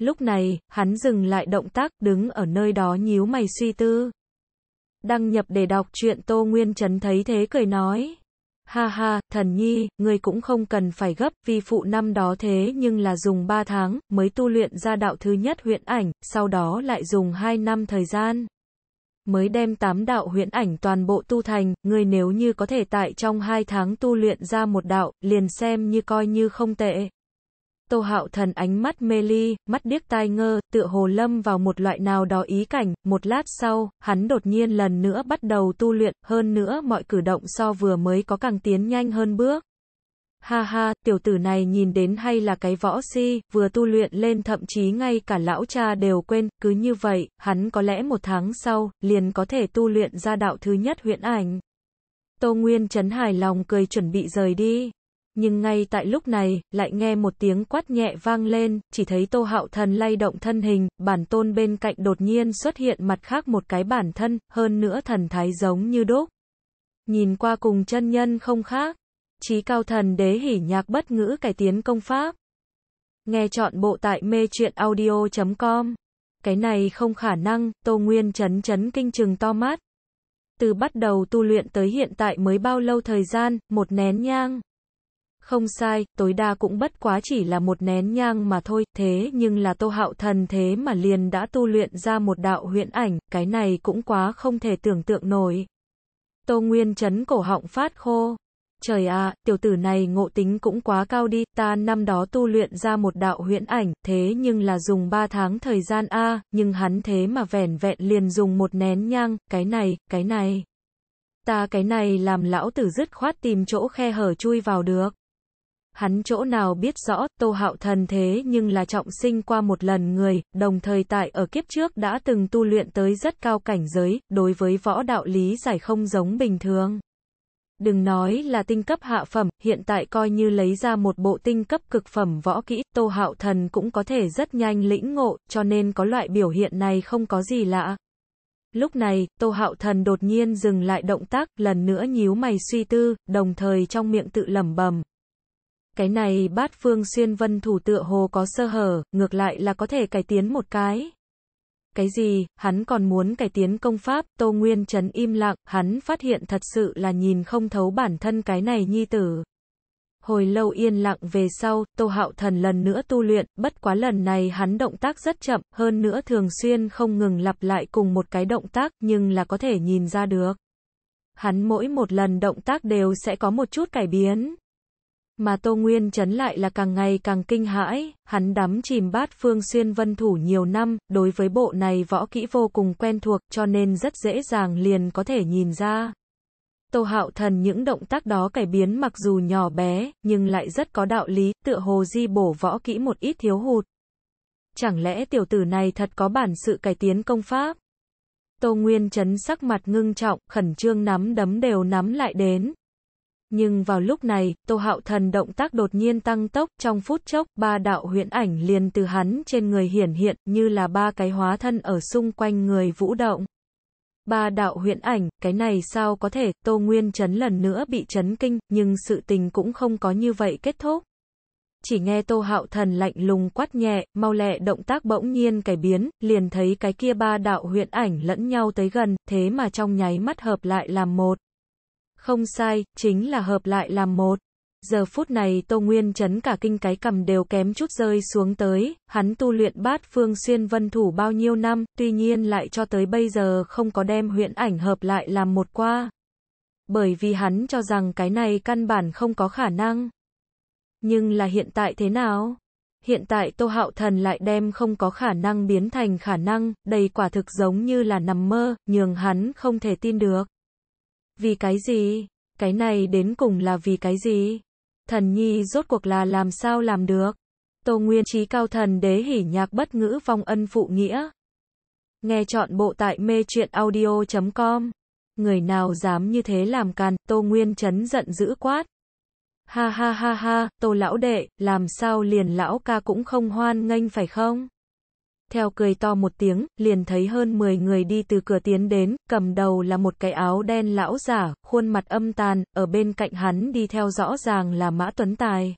Lúc này, hắn dừng lại động tác, đứng ở nơi đó nhíu mày suy tư. Đăng nhập để đọc truyện Tô Nguyên Trấn thấy thế cười nói. Ha ha, thần nhi, người cũng không cần phải gấp, vì phụ năm đó thế nhưng là dùng 3 tháng, mới tu luyện ra đạo thứ nhất huyện ảnh, sau đó lại dùng 2 năm thời gian. Mới đem 8 đạo huyễn ảnh toàn bộ tu thành, người nếu như có thể tại trong 2 tháng tu luyện ra một đạo, liền xem như coi như không tệ. Tô Hạo Thần ánh mắt mê ly, mắt điếc tai ngơ, tựa hồ lâm vào một loại nào đó ý cảnh, một lát sau, hắn đột nhiên lần nữa bắt đầu tu luyện, hơn nữa mọi cử động so vừa mới có càng tiến nhanh hơn bước. Ha ha, tiểu tử này nhìn đến hay là cái võ si, vừa tu luyện lên thậm chí ngay cả lão cha đều quên, cứ như vậy, hắn có lẽ một tháng sau, liền có thể tu luyện ra đạo thứ nhất huyện ảnh. Tô Nguyên chấn hài lòng cười chuẩn bị rời đi. Nhưng ngay tại lúc này, lại nghe một tiếng quát nhẹ vang lên, chỉ thấy Tô Hạo Thần lay động thân hình, bản tôn bên cạnh đột nhiên xuất hiện mặt khác một cái bản thân, hơn nữa thần thái giống như đúc Nhìn qua cùng chân nhân không khác. trí cao thần đế hỉ nhạc bất ngữ cải tiến công pháp. Nghe chọn bộ tại mê truyện audio.com. Cái này không khả năng, Tô Nguyên chấn chấn kinh trừng to mắt Từ bắt đầu tu luyện tới hiện tại mới bao lâu thời gian, một nén nhang. Không sai, tối đa cũng bất quá chỉ là một nén nhang mà thôi, thế nhưng là Tô Hạo Thần thế mà liền đã tu luyện ra một đạo huyễn ảnh, cái này cũng quá không thể tưởng tượng nổi. Tô Nguyên chấn cổ họng phát khô. Trời à, tiểu tử này ngộ tính cũng quá cao đi, ta năm đó tu luyện ra một đạo huyễn ảnh, thế nhưng là dùng ba tháng thời gian a, nhưng hắn thế mà vẻn vẹn liền dùng một nén nhang, cái này, cái này. Ta cái này làm lão tử dứt khoát tìm chỗ khe hở chui vào được. Hắn chỗ nào biết rõ, Tô Hạo Thần thế nhưng là trọng sinh qua một lần người, đồng thời tại ở kiếp trước đã từng tu luyện tới rất cao cảnh giới, đối với võ đạo lý giải không giống bình thường. Đừng nói là tinh cấp hạ phẩm, hiện tại coi như lấy ra một bộ tinh cấp cực phẩm võ kỹ, Tô Hạo Thần cũng có thể rất nhanh lĩnh ngộ, cho nên có loại biểu hiện này không có gì lạ. Lúc này, Tô Hạo Thần đột nhiên dừng lại động tác, lần nữa nhíu mày suy tư, đồng thời trong miệng tự lẩm bẩm, cái này bát phương xuyên vân thủ tựa hồ có sơ hở, ngược lại là có thể cải tiến một cái. Cái gì, hắn còn muốn cải tiến công pháp, Tô Nguyên Trấn im lặng, hắn phát hiện thật sự là nhìn không thấu bản thân cái này nhi tử. Hồi lâu yên lặng về sau, Tô Hạo Thần lần nữa tu luyện, bất quá lần này hắn động tác rất chậm, hơn nữa thường xuyên không ngừng lặp lại cùng một cái động tác, nhưng là có thể nhìn ra được. Hắn mỗi một lần động tác đều sẽ có một chút cải biến. Mà Tô Nguyên Trấn lại là càng ngày càng kinh hãi, hắn đắm chìm bát phương xuyên vân thủ nhiều năm, đối với bộ này võ kỹ vô cùng quen thuộc cho nên rất dễ dàng liền có thể nhìn ra. Tô Hạo Thần những động tác đó cải biến mặc dù nhỏ bé, nhưng lại rất có đạo lý, tựa hồ di bổ võ kỹ một ít thiếu hụt. Chẳng lẽ tiểu tử này thật có bản sự cải tiến công pháp? Tô Nguyên Trấn sắc mặt ngưng trọng, khẩn trương nắm đấm đều nắm lại đến, nhưng vào lúc này, Tô Hạo Thần động tác đột nhiên tăng tốc, trong phút chốc, ba đạo huyễn ảnh liền từ hắn trên người hiển hiện, như là ba cái hóa thân ở xung quanh người vũ động. Ba đạo huyễn ảnh, cái này sao có thể, Tô Nguyên chấn lần nữa bị chấn kinh, nhưng sự tình cũng không có như vậy kết thúc. Chỉ nghe Tô Hạo Thần lạnh lùng quát nhẹ, mau lẹ động tác bỗng nhiên cải biến, liền thấy cái kia ba đạo huyễn ảnh lẫn nhau tới gần, thế mà trong nháy mắt hợp lại làm một. Không sai, chính là hợp lại làm một. Giờ phút này Tô Nguyên chấn cả kinh cái cầm đều kém chút rơi xuống tới, hắn tu luyện bát phương xuyên vân thủ bao nhiêu năm, tuy nhiên lại cho tới bây giờ không có đem huyện ảnh hợp lại làm một qua. Bởi vì hắn cho rằng cái này căn bản không có khả năng. Nhưng là hiện tại thế nào? Hiện tại Tô Hạo Thần lại đem không có khả năng biến thành khả năng, đây quả thực giống như là nằm mơ, nhường hắn không thể tin được. Vì cái gì? Cái này đến cùng là vì cái gì? Thần nhi rốt cuộc là làm sao làm được? Tô Nguyên trí cao thần đế hỉ nhạc bất ngữ phong ân phụ nghĩa. Nghe chọn bộ tại mê truyện audio.com. Người nào dám như thế làm càn, Tô Nguyên chấn giận dữ quát. Ha ha ha ha, Tô lão đệ, làm sao liền lão ca cũng không hoan nghênh phải không? theo cười to một tiếng, liền thấy hơn 10 người đi từ cửa tiến đến, cầm đầu là một cái áo đen lão giả, khuôn mặt âm tàn, ở bên cạnh hắn đi theo rõ ràng là Mã Tuấn Tài.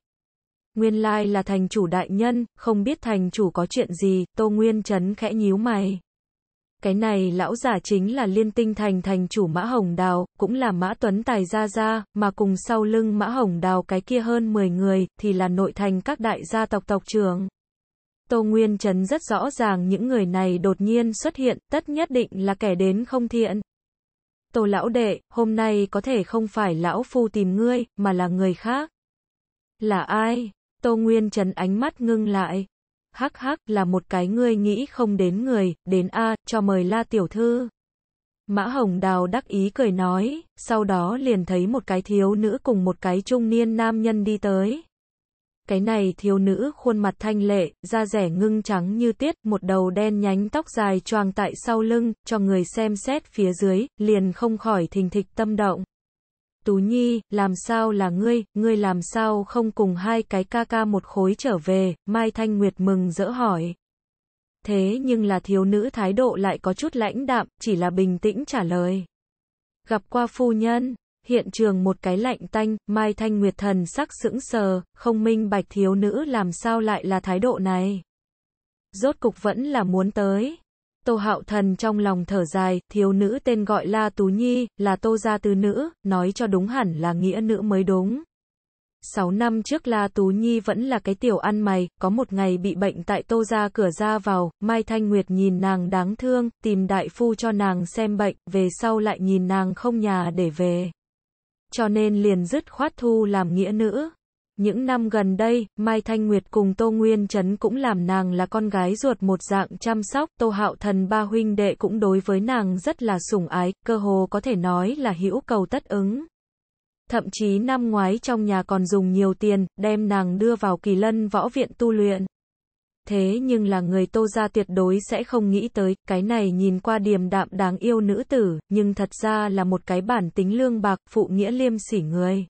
Nguyên lai là thành chủ đại nhân, không biết thành chủ có chuyện gì, Tô Nguyên Trấn khẽ nhíu mày. Cái này lão giả chính là liên tinh thành thành chủ Mã Hồng Đào, cũng là Mã Tuấn Tài Gia Gia, mà cùng sau lưng Mã Hồng Đào cái kia hơn 10 người, thì là nội thành các đại gia tộc tộc trưởng. Tô Nguyên Trấn rất rõ ràng những người này đột nhiên xuất hiện, tất nhất định là kẻ đến không thiện. Tô lão đệ, hôm nay có thể không phải lão phu tìm ngươi, mà là người khác. Là ai? Tô Nguyên Trấn ánh mắt ngưng lại. Hắc hắc là một cái ngươi nghĩ không đến người, đến A, cho mời la tiểu thư. Mã Hồng Đào đắc ý cười nói, sau đó liền thấy một cái thiếu nữ cùng một cái trung niên nam nhân đi tới. Cái này thiếu nữ khuôn mặt thanh lệ, da rẻ ngưng trắng như tiết, một đầu đen nhánh tóc dài choàng tại sau lưng, cho người xem xét phía dưới, liền không khỏi thình thịch tâm động. Tú Nhi, làm sao là ngươi, ngươi làm sao không cùng hai cái ca ca một khối trở về, Mai Thanh Nguyệt mừng dỡ hỏi. Thế nhưng là thiếu nữ thái độ lại có chút lãnh đạm, chỉ là bình tĩnh trả lời. Gặp qua phu nhân, hiện trường một cái lạnh tanh, Mai Thanh Nguyệt thần sắc sững sờ, không minh bạch thiếu nữ làm sao lại là thái độ này. Rốt cục vẫn là muốn tới. Tô Hạo Thần trong lòng thở dài, thiếu nữ tên gọi La Tú Nhi, là Tô gia tứ nữ, nói cho đúng hẳn là nghĩa nữ mới đúng. sáu năm trước La Tú Nhi vẫn là cái tiểu ăn mày, có một ngày bị bệnh tại Tô gia cửa ra vào, Mai Thanh Nguyệt nhìn nàng đáng thương, tìm đại phu cho nàng xem bệnh, về sau lại nhìn nàng không nhà để về cho nên liền dứt khoát thu làm nghĩa nữ. Những năm gần đây, Mai Thanh Nguyệt cùng Tô Nguyên Trấn cũng làm nàng là con gái ruột một dạng chăm sóc, Tô Hạo Thần ba huynh đệ cũng đối với nàng rất là sủng ái, cơ hồ có thể nói là hữu cầu tất ứng. Thậm chí năm ngoái trong nhà còn dùng nhiều tiền, đem nàng đưa vào kỳ lân võ viện tu luyện thế nhưng là người tô gia tuyệt đối sẽ không nghĩ tới, cái này nhìn qua điềm đạm đáng yêu nữ tử, nhưng thật ra là một cái bản tính lương bạc, phụ nghĩa liêm sỉ người.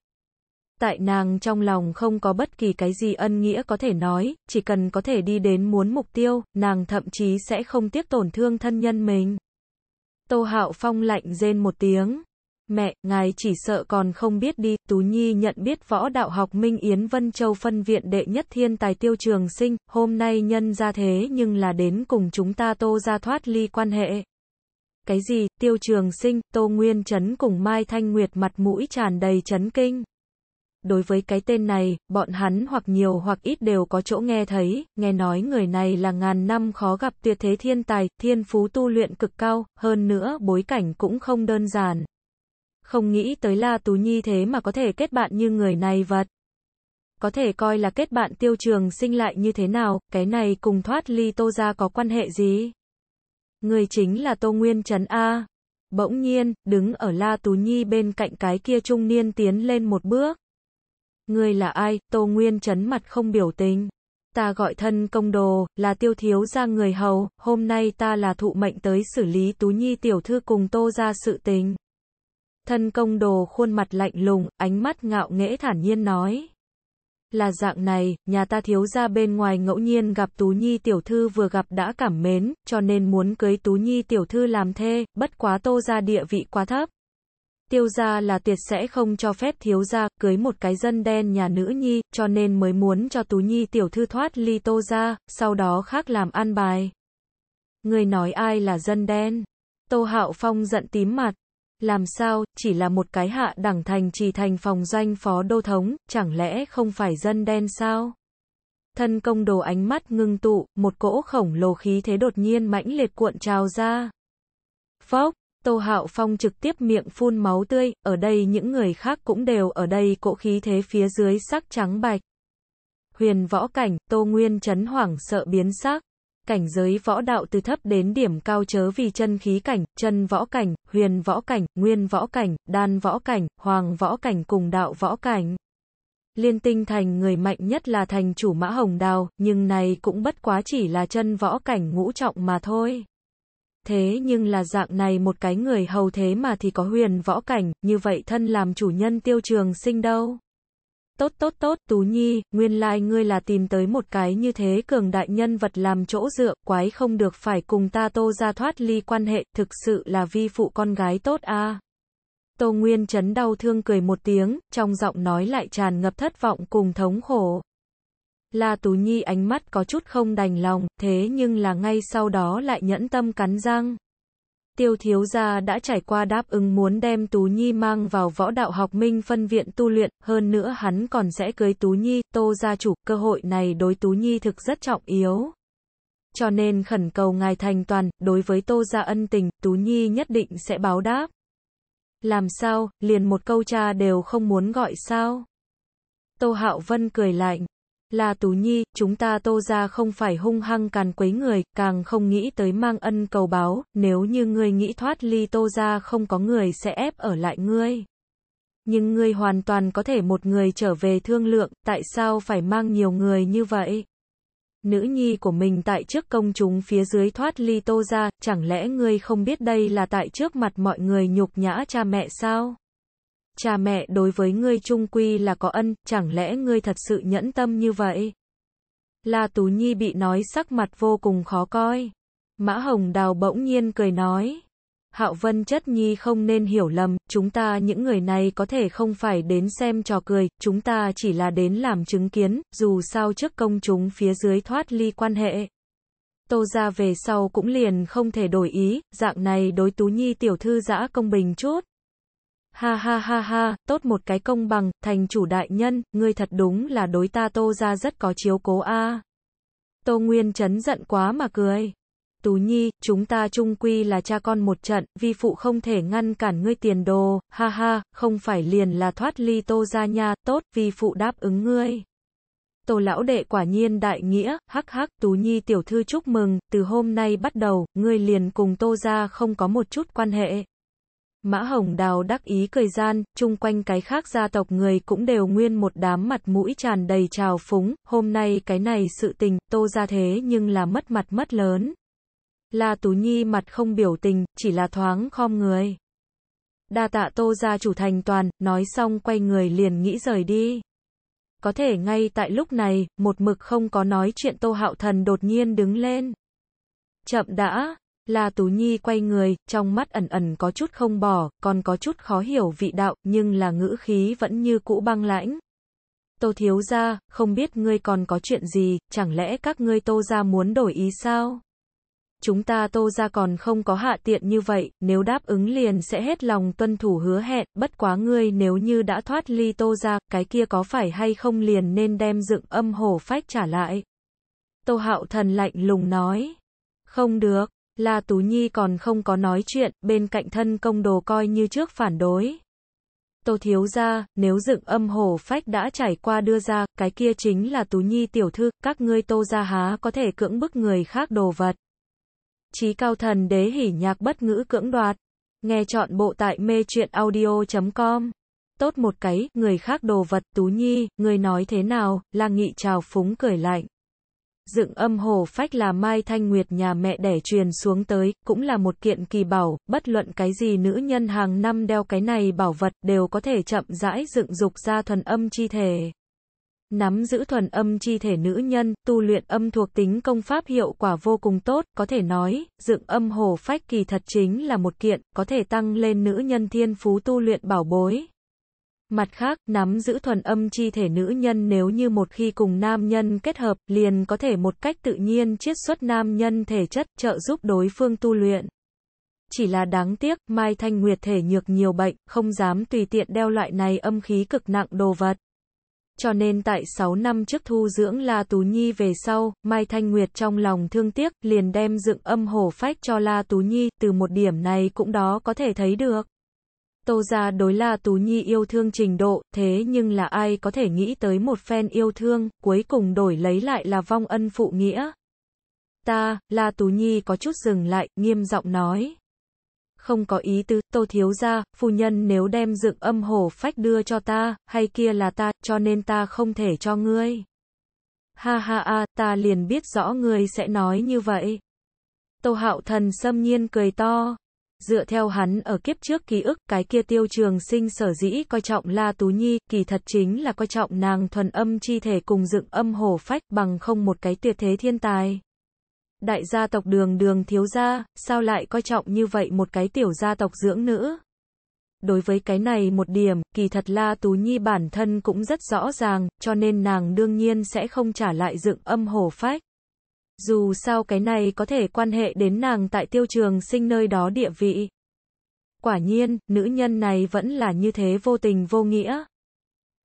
Tại nàng trong lòng không có bất kỳ cái gì ân nghĩa có thể nói, chỉ cần có thể đi đến muốn mục tiêu, nàng thậm chí sẽ không tiếc tổn thương thân nhân mình. Tô Hạo Phong lạnh rên một tiếng, Mẹ, ngài chỉ sợ còn không biết đi, Tú Nhi nhận biết võ đạo học Minh Yến Vân Châu phân viện đệ nhất thiên tài tiêu trường sinh, hôm nay nhân ra thế nhưng là đến cùng chúng ta tô ra thoát ly quan hệ. Cái gì, tiêu trường sinh, tô nguyên chấn cùng Mai Thanh Nguyệt mặt mũi tràn đầy chấn kinh. Đối với cái tên này, bọn hắn hoặc nhiều hoặc ít đều có chỗ nghe thấy, nghe nói người này là ngàn năm khó gặp tuyệt thế thiên tài, thiên phú tu luyện cực cao, hơn nữa bối cảnh cũng không đơn giản không nghĩ tới La Tú Nhi thế mà có thể kết bạn như người này vật. Có thể coi là kết bạn tiêu trường sinh lại như thế nào, cái này cùng thoát ly tô ra có quan hệ gì? Người chính là Tô Nguyên Trấn A. Bỗng nhiên, đứng ở La Tú Nhi bên cạnh cái kia trung niên tiến lên một bước. Người là ai? Tô Nguyên Trấn mặt không biểu tình. Ta gọi thân công đồ, là tiêu thiếu ra người hầu, hôm nay ta là thụ mệnh tới xử lý Tú Nhi tiểu thư cùng tô ra sự tình. Thân công đồ khuôn mặt lạnh lùng, ánh mắt ngạo nghễ thản nhiên nói. Là dạng này, nhà ta thiếu ra bên ngoài ngẫu nhiên gặp Tú Nhi tiểu thư vừa gặp đã cảm mến, cho nên muốn cưới Tú Nhi tiểu thư làm thê, bất quá tô ra địa vị quá thấp. Tiêu gia là tuyệt sẽ không cho phép thiếu gia cưới một cái dân đen nhà nữ nhi, cho nên mới muốn cho Tú Nhi tiểu thư thoát ly tô gia, sau đó khác làm an bài. Người nói ai là dân đen? Tô Hạo Phong giận tím mặt, làm sao, chỉ là một cái hạ đẳng thành trì thành phòng doanh phó đô thống, chẳng lẽ không phải dân đen sao? Thân công đồ ánh mắt ngưng tụ, một cỗ khổng lồ khí thế đột nhiên mãnh liệt cuộn trào ra. Phóc, Tô Hạo Phong trực tiếp miệng phun máu tươi, ở đây những người khác cũng đều ở đây cỗ khí thế phía dưới sắc trắng bạch. Huyền võ cảnh, Tô Nguyên chấn hoảng sợ biến sắc cảnh giới võ đạo từ thấp đến điểm cao chớ vì chân khí cảnh, chân võ cảnh, huyền võ cảnh, nguyên võ cảnh, đan võ cảnh, hoàng võ cảnh cùng đạo võ cảnh. Liên tinh thành người mạnh nhất là thành chủ mã hồng đào, nhưng này cũng bất quá chỉ là chân võ cảnh ngũ trọng mà thôi. Thế nhưng là dạng này một cái người hầu thế mà thì có huyền võ cảnh, như vậy thân làm chủ nhân tiêu trường sinh đâu. Tốt tốt tốt, Tú Nhi, nguyên lai like ngươi là tìm tới một cái như thế cường đại nhân vật làm chỗ dựa, quái không được phải cùng ta tô ra thoát ly quan hệ, thực sự là vi phụ con gái tốt a. À. Tô Nguyên chấn đau thương cười một tiếng, trong giọng nói lại tràn ngập thất vọng cùng thống khổ. La Tú Nhi ánh mắt có chút không đành lòng, thế nhưng là ngay sau đó lại nhẫn tâm cắn răng. Tiêu Thiếu Gia đã trải qua đáp ứng muốn đem Tú Nhi mang vào võ đạo học minh phân viện tu luyện, hơn nữa hắn còn sẽ cưới Tú Nhi, Tô gia chủ, cơ hội này đối Tú Nhi thực rất trọng yếu. Cho nên khẩn cầu ngài thành toàn, đối với Tô gia ân tình, Tú Nhi nhất định sẽ báo đáp. Làm sao, liền một câu cha đều không muốn gọi sao? Tô Hạo Vân cười lạnh là Tú Nhi, chúng ta tô ra không phải hung hăng càn quấy người, càng không nghĩ tới mang ân cầu báo, nếu như ngươi nghĩ thoát ly tô ra không có người sẽ ép ở lại ngươi. Nhưng ngươi hoàn toàn có thể một người trở về thương lượng, tại sao phải mang nhiều người như vậy? Nữ nhi của mình tại trước công chúng phía dưới thoát ly tô ra, chẳng lẽ ngươi không biết đây là tại trước mặt mọi người nhục nhã cha mẹ sao? cha mẹ đối với ngươi trung quy là có ân, chẳng lẽ ngươi thật sự nhẫn tâm như vậy? La Tú Nhi bị nói sắc mặt vô cùng khó coi. Mã Hồng Đào bỗng nhiên cười nói. Hạo Vân Chất Nhi không nên hiểu lầm, chúng ta những người này có thể không phải đến xem trò cười, chúng ta chỉ là đến làm chứng kiến, dù sao trước công chúng phía dưới thoát ly quan hệ. Tô ra về sau cũng liền không thể đổi ý, dạng này đối Tú Nhi tiểu thư dã công bình chút. Ha ha ha ha, tốt một cái công bằng, thành chủ đại nhân, ngươi thật đúng là đối ta tô ra rất có chiếu cố a. À. Tô Nguyên chấn giận quá mà cười. Tú Nhi, chúng ta chung quy là cha con một trận, vi phụ không thể ngăn cản ngươi tiền đồ, ha ha, không phải liền là thoát ly tô ra nha, tốt, vi phụ đáp ứng ngươi. Tô lão đệ quả nhiên đại nghĩa, hắc hắc, Tú Nhi tiểu thư chúc mừng, từ hôm nay bắt đầu, ngươi liền cùng tô ra không có một chút quan hệ. Mã Hồng Đào đắc ý cười gian, chung quanh cái khác gia tộc người cũng đều nguyên một đám mặt mũi tràn đầy trào phúng, hôm nay cái này sự tình, tô ra thế nhưng là mất mặt mất lớn. La Tú Nhi mặt không biểu tình, chỉ là thoáng khom người. Đa tạ tô ra chủ thành toàn, nói xong quay người liền nghĩ rời đi. Có thể ngay tại lúc này, một mực không có nói chuyện tô hạo thần đột nhiên đứng lên. Chậm đã, La Tú Nhi quay người, trong mắt ẩn ẩn có chút không bỏ, còn có chút khó hiểu vị đạo, nhưng là ngữ khí vẫn như cũ băng lãnh. Tô thiếu gia, không biết ngươi còn có chuyện gì, chẳng lẽ các ngươi tô gia muốn đổi ý sao? Chúng ta tô gia còn không có hạ tiện như vậy, nếu đáp ứng liền sẽ hết lòng tuân thủ hứa hẹn, bất quá ngươi nếu như đã thoát ly tô gia, cái kia có phải hay không liền nên đem dựng âm hổ phách trả lại. Tô hạo thần lạnh lùng nói. Không được, La Tú Nhi còn không có nói chuyện, bên cạnh thân công đồ coi như trước phản đối. Tô Thiếu Gia, nếu dựng âm hồ phách đã trải qua đưa ra, cái kia chính là Tú Nhi tiểu thư, các ngươi Tô Gia há có thể cưỡng bức người khác đồ vật. Chí cao thần đế hỉ nhạc bất ngữ cưỡng đoạt. Nghe chọn bộ tại mê truyện audio.com. Tốt một cái, người khác đồ vật Tú Nhi, người nói thế nào, là nghị trào phúng cười lạnh. Dựng âm hồ phách là Mai Thanh Nguyệt nhà mẹ đẻ truyền xuống tới, cũng là một kiện kỳ bảo, bất luận cái gì nữ nhân hàng năm đeo cái này bảo vật đều có thể chậm rãi dựng dục ra thuần âm chi thể. Nắm giữ thuần âm chi thể nữ nhân, tu luyện âm thuộc tính công pháp hiệu quả vô cùng tốt, có thể nói, dựng âm hồ phách kỳ thật chính là một kiện, có thể tăng lên nữ nhân thiên phú tu luyện bảo bối. Mặt khác, nắm giữ thuần âm chi thể nữ nhân nếu như một khi cùng nam nhân kết hợp, liền có thể một cách tự nhiên chiết xuất nam nhân thể chất, trợ giúp đối phương tu luyện. Chỉ là đáng tiếc, Mai Thanh Nguyệt thể nhược nhiều bệnh, không dám tùy tiện đeo loại này âm khí cực nặng đồ vật. Cho nên tại 6 năm trước thu dưỡng La Tú Nhi về sau, Mai Thanh Nguyệt trong lòng thương tiếc, liền đem dựng âm hổ phách cho La Tú Nhi, từ một điểm này cũng đó có thể thấy được. Tô gia đối La Tú Nhi yêu thương trình độ, thế nhưng là ai có thể nghĩ tới một phen yêu thương, cuối cùng đổi lấy lại là vong ân phụ nghĩa. Ta, La Tú Nhi có chút dừng lại, nghiêm giọng nói. Không có ý tứ. Tô Thiếu gia, phu nhân nếu đem dựng âm hồ phách đưa cho ta, hay kia là ta, cho nên ta không thể cho ngươi. Ha ha a, ta liền biết rõ ngươi sẽ nói như vậy. Tô Hạo Thần xâm nhiên cười to. Dựa theo hắn ở kiếp trước ký ức, cái kia tiêu trường sinh sở dĩ coi trọng La Tú Nhi, kỳ thật chính là coi trọng nàng thuần âm chi thể cùng dựng âm hồ phách bằng không một cái tuyệt thế thiên tài. Đại gia tộc đường đường thiếu gia, sao lại coi trọng như vậy một cái tiểu gia tộc dưỡng nữ? Đối với cái này một điểm, kỳ thật La Tú Nhi bản thân cũng rất rõ ràng, cho nên nàng đương nhiên sẽ không trả lại dựng âm hồ phách. Dù sao cái này có thể quan hệ đến nàng tại tiêu trường sinh nơi đó địa vị. Quả nhiên, nữ nhân này vẫn là như thế vô tình vô nghĩa.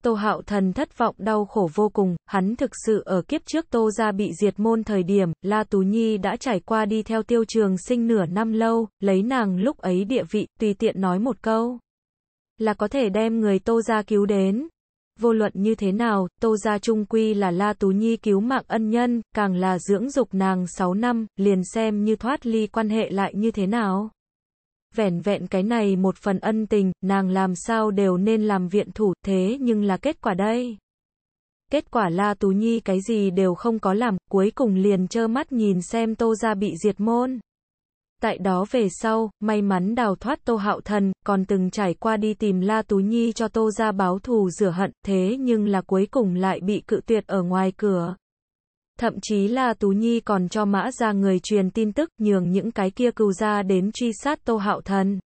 Tô Hạo Thần thất vọng đau khổ vô cùng, hắn thực sự ở kiếp trước Tô gia bị diệt môn thời điểm, La Tú Nhi đã trải qua đi theo tiêu trường sinh nửa năm lâu, lấy nàng lúc ấy địa vị, tùy tiện nói một câu. Là có thể đem người Tô gia cứu đến, vô luận như thế nào, Tô Gia Trung Quy là La Tú Nhi cứu mạng ân nhân, càng là dưỡng dục nàng 6 năm, liền xem như thoát ly quan hệ lại như thế nào. Vẻn vẹn cái này một phần ân tình, nàng làm sao đều nên làm viện thủ, thế nhưng là kết quả đây. Kết quả La Tú Nhi cái gì đều không có làm, cuối cùng liền trơ mắt nhìn xem Tô Gia bị diệt môn. Tại đó về sau, may mắn đào thoát Tô Hạo Thần, còn từng trải qua đi tìm La Tú Nhi cho Tô ra báo thù rửa hận, thế nhưng là cuối cùng lại bị cự tuyệt ở ngoài cửa. Thậm chí La Tú Nhi còn cho mã ra người truyền tin tức nhường những cái kia cừu ra đến truy sát Tô Hạo Thần.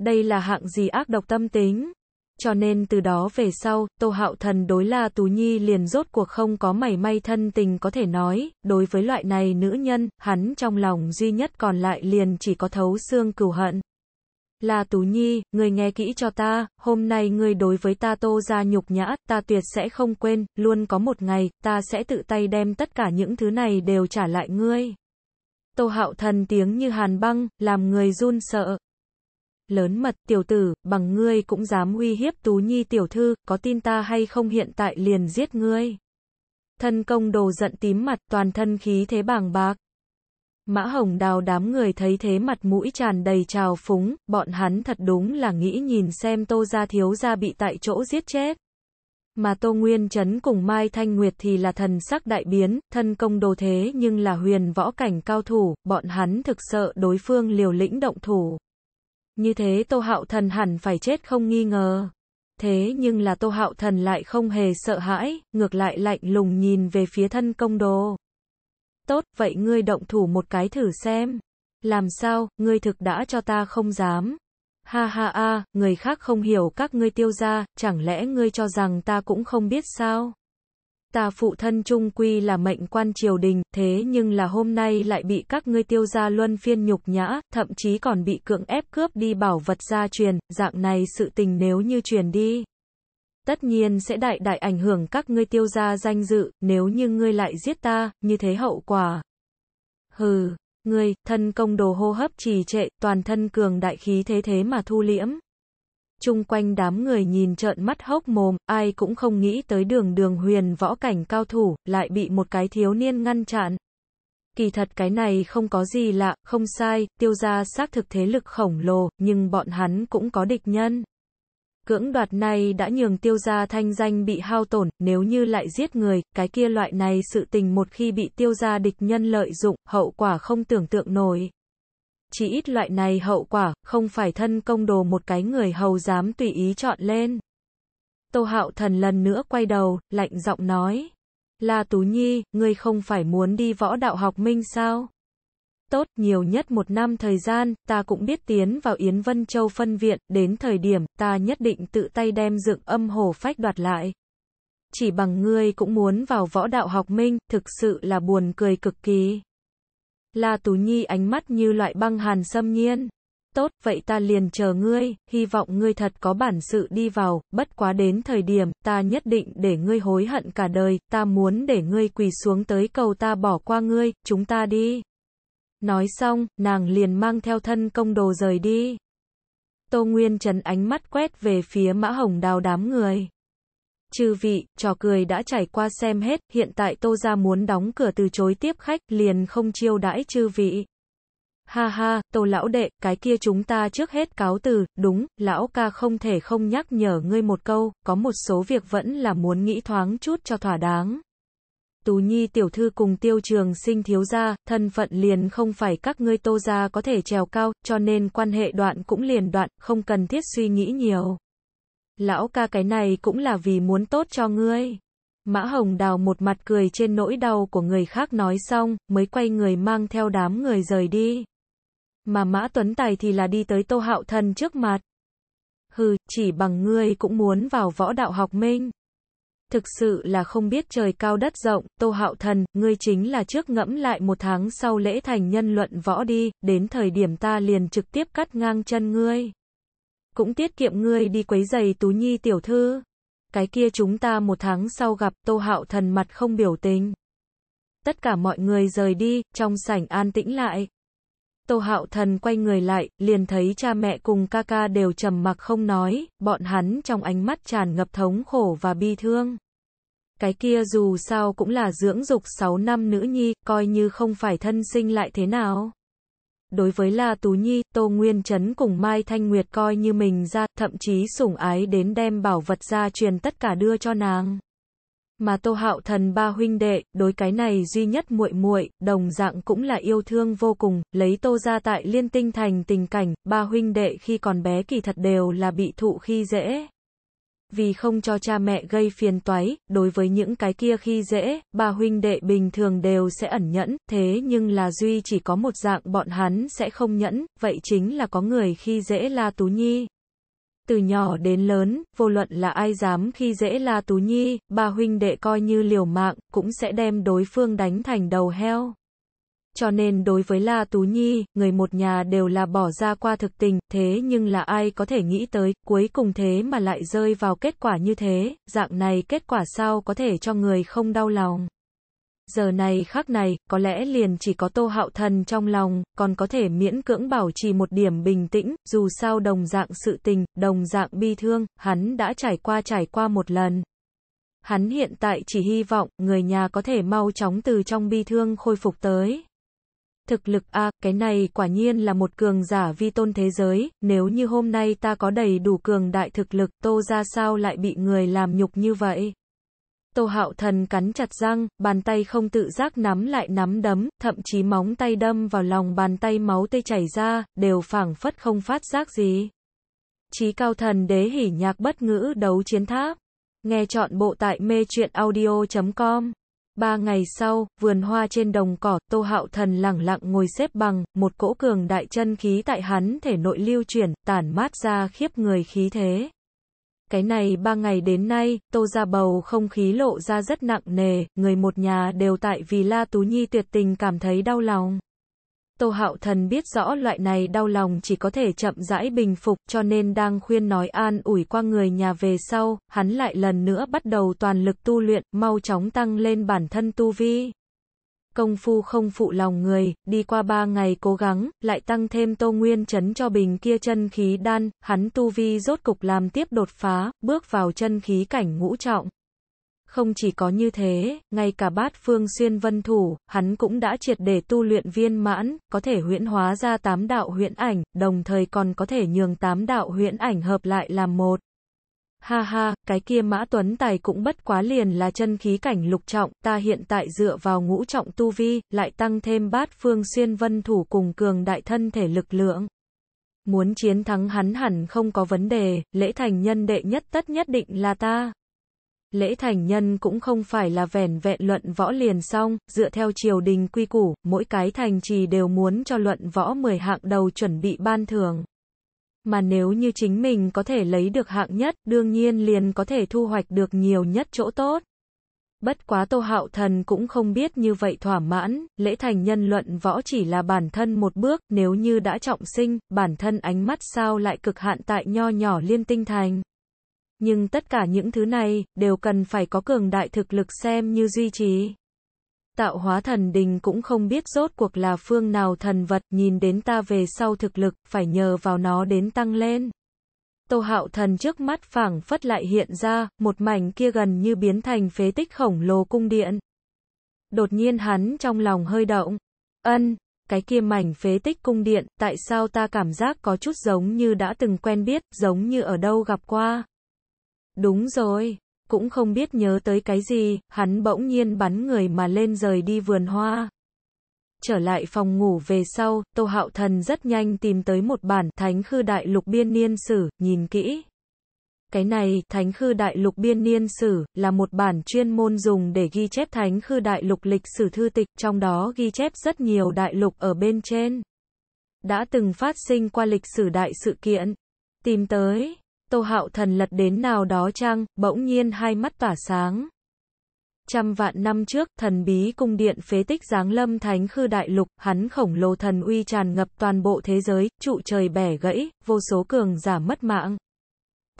Đây là hạng gì ác độc tâm tính? cho nên từ đó về sau, Tô Hạo Thần đối La Tú Nhi liền rốt cuộc không có mảy may thân tình có thể nói, đối với loại này nữ nhân, hắn trong lòng duy nhất còn lại liền chỉ có thấu xương cửu hận. La Tú Nhi, người nghe kỹ cho ta, hôm nay người đối với ta tô ra nhục nhã, ta tuyệt sẽ không quên, luôn có một ngày, ta sẽ tự tay đem tất cả những thứ này đều trả lại ngươi. Tô hạo thần tiếng như hàn băng, làm người run sợ lớn mật, tiểu tử, bằng ngươi cũng dám uy hiếp Tú Nhi tiểu thư, có tin ta hay không hiện tại liền giết ngươi. Thân công đồ giận tím mặt, toàn thân khí thế bàng bạc. Mã hồng đào đám người thấy thế mặt mũi tràn đầy trào phúng, bọn hắn thật đúng là nghĩ nhìn xem tô gia thiếu gia bị tại chỗ giết chết. Mà Tô Nguyên Trấn cùng Mai Thanh Nguyệt thì là thần sắc đại biến, thân công đồ thế nhưng là huyền võ cảnh cao thủ, bọn hắn thực sợ đối phương liều lĩnh động thủ. Như thế Tô Hạo Thần hẳn phải chết không nghi ngờ. Thế nhưng là Tô Hạo Thần lại không hề sợ hãi, ngược lại lạnh lùng nhìn về phía thân công đồ. Tốt, vậy ngươi động thủ một cái thử xem. Làm sao, ngươi thực đã cho ta không dám. Ha ha a, người khác không hiểu các ngươi tiêu ra, chẳng lẽ ngươi cho rằng ta cũng không biết sao? ta phụ thân trung quy là mệnh quan triều đình, thế nhưng là hôm nay lại bị các ngươi tiêu gia luân phiên nhục nhã, thậm chí còn bị cưỡng ép cướp đi bảo vật gia truyền, dạng này sự tình nếu như truyền đi. Tất nhiên sẽ đại đại ảnh hưởng các ngươi tiêu gia danh dự, nếu như ngươi lại giết ta, như thế hậu quả. Hừ, ngươi, thân công đồ hô hấp trì trệ, toàn thân cường đại khí thế thế mà thu liễm. Trung quanh đám người nhìn trợn mắt hốc mồm, ai cũng không nghĩ tới đường đường huyền võ cảnh cao thủ, lại bị một cái thiếu niên ngăn chặn. Kỳ thật cái này không có gì lạ, không sai, tiêu gia xác thực thế lực khổng lồ, nhưng bọn hắn cũng có địch nhân. Cưỡng đoạt này đã nhường tiêu gia thanh danh bị hao tổn, nếu như lại giết người, cái kia loại này sự tình một khi bị tiêu gia địch nhân lợi dụng, hậu quả không tưởng tượng nổi chỉ ít loại này hậu quả, không phải thân công đồ một cái người hầu dám tùy ý chọn lên. Tô Hạo Thần lần nữa quay đầu, lạnh giọng nói. là Tú Nhi, ngươi không phải muốn đi võ đạo học minh sao? Tốt, nhiều nhất một năm thời gian, ta cũng biết tiến vào Yến Vân Châu phân viện, đến thời điểm, ta nhất định tự tay đem dựng âm hồ phách đoạt lại. Chỉ bằng ngươi cũng muốn vào võ đạo học minh, thực sự là buồn cười cực kỳ. La Tú Nhi ánh mắt như loại băng hàn xâm nhiên. Tốt, vậy ta liền chờ ngươi, hy vọng ngươi thật có bản sự đi vào, bất quá đến thời điểm, ta nhất định để ngươi hối hận cả đời, ta muốn để ngươi quỳ xuống tới cầu ta bỏ qua ngươi, chúng ta đi. Nói xong, nàng liền mang theo thân công đồ rời đi. Tô Nguyên Trấn ánh mắt quét về phía mã hồng đào đám người chư vị, trò cười đã trải qua xem hết, hiện tại Tô Gia muốn đóng cửa từ chối tiếp khách, liền không chiêu đãi chư vị. Ha ha, Tô lão đệ, cái kia chúng ta trước hết cáo từ, đúng, lão ca không thể không nhắc nhở ngươi một câu, có một số việc vẫn là muốn nghĩ thoáng chút cho thỏa đáng. Tú Nhi tiểu thư cùng tiêu trường sinh thiếu gia, thân phận liền không phải các ngươi tô gia có thể trèo cao, cho nên quan hệ đoạn cũng liền đoạn, không cần thiết suy nghĩ nhiều. Lão ca cái này cũng là vì muốn tốt cho ngươi. Mã Hồng Đào một mặt cười trên nỗi đau của người khác nói xong, mới quay người mang theo đám người rời đi. Mà Mã Tuấn Tài thì là đi tới Tô Hạo Thần trước mặt. Hừ, chỉ bằng ngươi cũng muốn vào võ đạo học minh. Thực sự là không biết trời cao đất rộng, Tô Hạo Thần, ngươi chính là trước ngẫm lại một tháng sau lễ thành nhân luận võ đi, đến thời điểm ta liền trực tiếp cắt ngang chân ngươi cũng tiết kiệm ngươi đi quấy giày Tú Nhi tiểu thư. Cái kia chúng ta một tháng sau gặp Tô Hạo Thần mặt không biểu tình. Tất cả mọi người rời đi, trong sảnh an tĩnh lại. Tô Hạo Thần quay người lại, liền thấy cha mẹ cùng ca ca đều trầm mặc không nói, bọn hắn trong ánh mắt tràn ngập thống khổ và bi thương. Cái kia dù sao cũng là dưỡng dục 6 năm nữ nhi, coi như không phải thân sinh lại thế nào. Đối với La Tú Nhi, Tô Nguyên Trấn cùng Mai Thanh Nguyệt coi như mình ra, thậm chí sủng ái đến đem bảo vật ra truyền tất cả đưa cho nàng. Mà Tô Hạo Thần ba huynh đệ, đối cái này duy nhất muội muội, đồng dạng cũng là yêu thương vô cùng, lấy Tô ra tại Liên Tinh thành tình cảnh, ba huynh đệ khi còn bé kỳ thật đều là bị thụ khi dễ vì không cho cha mẹ gây phiền toái, đối với những cái kia khi dễ, bà huynh đệ bình thường đều sẽ ẩn nhẫn, thế nhưng là duy chỉ có một dạng bọn hắn sẽ không nhẫn, vậy chính là có người khi dễ La Tú Nhi. Từ nhỏ đến lớn, vô luận là ai dám khi dễ La Tú Nhi, bà huynh đệ coi như liều mạng, cũng sẽ đem đối phương đánh thành đầu heo cho nên đối với La Tú Nhi, người một nhà đều là bỏ ra qua thực tình, thế nhưng là ai có thể nghĩ tới, cuối cùng thế mà lại rơi vào kết quả như thế, dạng này kết quả sao có thể cho người không đau lòng. Giờ này khác này, có lẽ liền chỉ có Tô Hạo Thần trong lòng, còn có thể miễn cưỡng bảo trì một điểm bình tĩnh, dù sao đồng dạng sự tình, đồng dạng bi thương, hắn đã trải qua trải qua một lần. Hắn hiện tại chỉ hy vọng người nhà có thể mau chóng từ trong bi thương khôi phục tới thực lực a, à, cái này quả nhiên là một cường giả vi tôn thế giới, nếu như hôm nay ta có đầy đủ cường đại thực lực, tô ra sao lại bị người làm nhục như vậy? Tô hạo thần cắn chặt răng, bàn tay không tự giác nắm lại nắm đấm, thậm chí móng tay đâm vào lòng bàn tay máu tê chảy ra, đều phảng phất không phát giác gì. trí cao thần đế hỉ nhạc bất ngữ đấu chiến tháp. Nghe chọn bộ tại mê truyện audio.com Ba ngày sau, vườn hoa trên đồng cỏ, Tô Hạo Thần lặng lặng ngồi xếp bằng, một cỗ cường đại chân khí tại hắn thể nội lưu chuyển, tản mát ra khiếp người khí thế. Cái này ba ngày đến nay, Tô ra bầu không khí lộ ra rất nặng nề, người một nhà đều tại vì La Tú Nhi tuyệt tình cảm thấy đau lòng. Tô Hạo Thần biết rõ loại này đau lòng chỉ có thể chậm rãi bình phục cho nên đang khuyên nói an ủi qua người nhà về sau, hắn lại lần nữa bắt đầu toàn lực tu luyện, mau chóng tăng lên bản thân tu vi. Công phu không phụ lòng người, đi qua ba ngày cố gắng, lại tăng thêm tô nguyên chấn cho bình kia chân khí đan, hắn tu vi rốt cục làm tiếp đột phá, bước vào chân khí cảnh ngũ trọng. Không chỉ có như thế, ngay cả bát phương xuyên vân thủ, hắn cũng đã triệt để tu luyện viên mãn, có thể huyễn hóa ra tám đạo huyễn ảnh, đồng thời còn có thể nhường tám đạo huyễn ảnh hợp lại làm một. Ha ha, cái kia mã tuấn tài cũng bất quá liền là chân khí cảnh lục trọng, ta hiện tại dựa vào ngũ trọng tu vi, lại tăng thêm bát phương xuyên vân thủ cùng cường đại thân thể lực lượng. Muốn chiến thắng hắn hẳn không có vấn đề, lễ thành nhân đệ nhất tất nhất định là ta. Lễ thành nhân cũng không phải là vẻn vẹn luận võ liền xong, dựa theo triều đình quy củ, mỗi cái thành trì đều muốn cho luận võ 10 hạng đầu chuẩn bị ban thường Mà nếu như chính mình có thể lấy được hạng nhất, đương nhiên liền có thể thu hoạch được nhiều nhất chỗ tốt. Bất quá Tô Hạo Thần cũng không biết như vậy thỏa mãn, lễ thành nhân luận võ chỉ là bản thân một bước, nếu như đã trọng sinh, bản thân ánh mắt sao lại cực hạn tại nho nhỏ liên tinh thành. Nhưng tất cả những thứ này, đều cần phải có cường đại thực lực xem như duy trì. Tạo hóa thần đình cũng không biết rốt cuộc là phương nào thần vật, nhìn đến ta về sau thực lực, phải nhờ vào nó đến tăng lên. Tô hạo thần trước mắt phảng phất lại hiện ra, một mảnh kia gần như biến thành phế tích khổng lồ cung điện. Đột nhiên hắn trong lòng hơi động. Ân, cái kia mảnh phế tích cung điện, tại sao ta cảm giác có chút giống như đã từng quen biết, giống như ở đâu gặp qua. Đúng rồi, cũng không biết nhớ tới cái gì, hắn bỗng nhiên bắn người mà lên rời đi vườn hoa. Trở lại phòng ngủ về sau, Tô Hạo Thần rất nhanh tìm tới một bản Thánh Khư Đại Lục Biên Niên Sử, nhìn kỹ. Cái này, Thánh Khư Đại Lục Biên Niên Sử, là một bản chuyên môn dùng để ghi chép Thánh Khư Đại Lục lịch sử thư tịch, trong đó ghi chép rất nhiều đại lục ở bên trên. Đã từng phát sinh qua lịch sử đại sự kiện. Tìm tới Tô Hạo Thần lật đến nào đó trang, bỗng nhiên hai mắt tỏa sáng. Trăm vạn năm trước, thần bí cung điện phế tích giáng lâm thánh khư đại lục, hắn khổng lồ thần uy tràn ngập toàn bộ thế giới, trụ trời bẻ gãy, vô số cường giả mất mạng.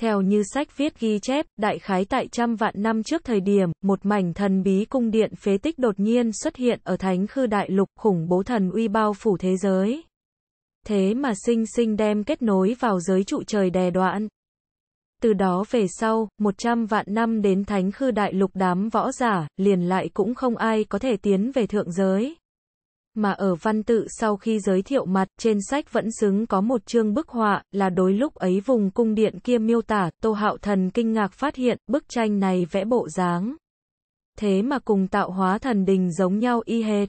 Theo như sách viết ghi chép, đại khái tại trăm vạn năm trước thời điểm, một mảnh thần bí cung điện phế tích đột nhiên xuất hiện ở thánh khư đại lục, khủng bố thần uy bao phủ thế giới. Thế mà sinh sinh đem kết nối vào giới trụ trời đè đoạn. Từ đó về sau, 100 vạn năm đến thánh khư đại lục đám võ giả, liền lại cũng không ai có thể tiến về thượng giới. Mà ở văn tự sau khi giới thiệu mặt, trên sách vẫn xứng có một chương bức họa, là đối lúc ấy vùng cung điện kia miêu tả, Tô Hạo Thần kinh ngạc phát hiện, bức tranh này vẽ bộ dáng. Thế mà cùng tạo hóa thần đình giống nhau y hệt.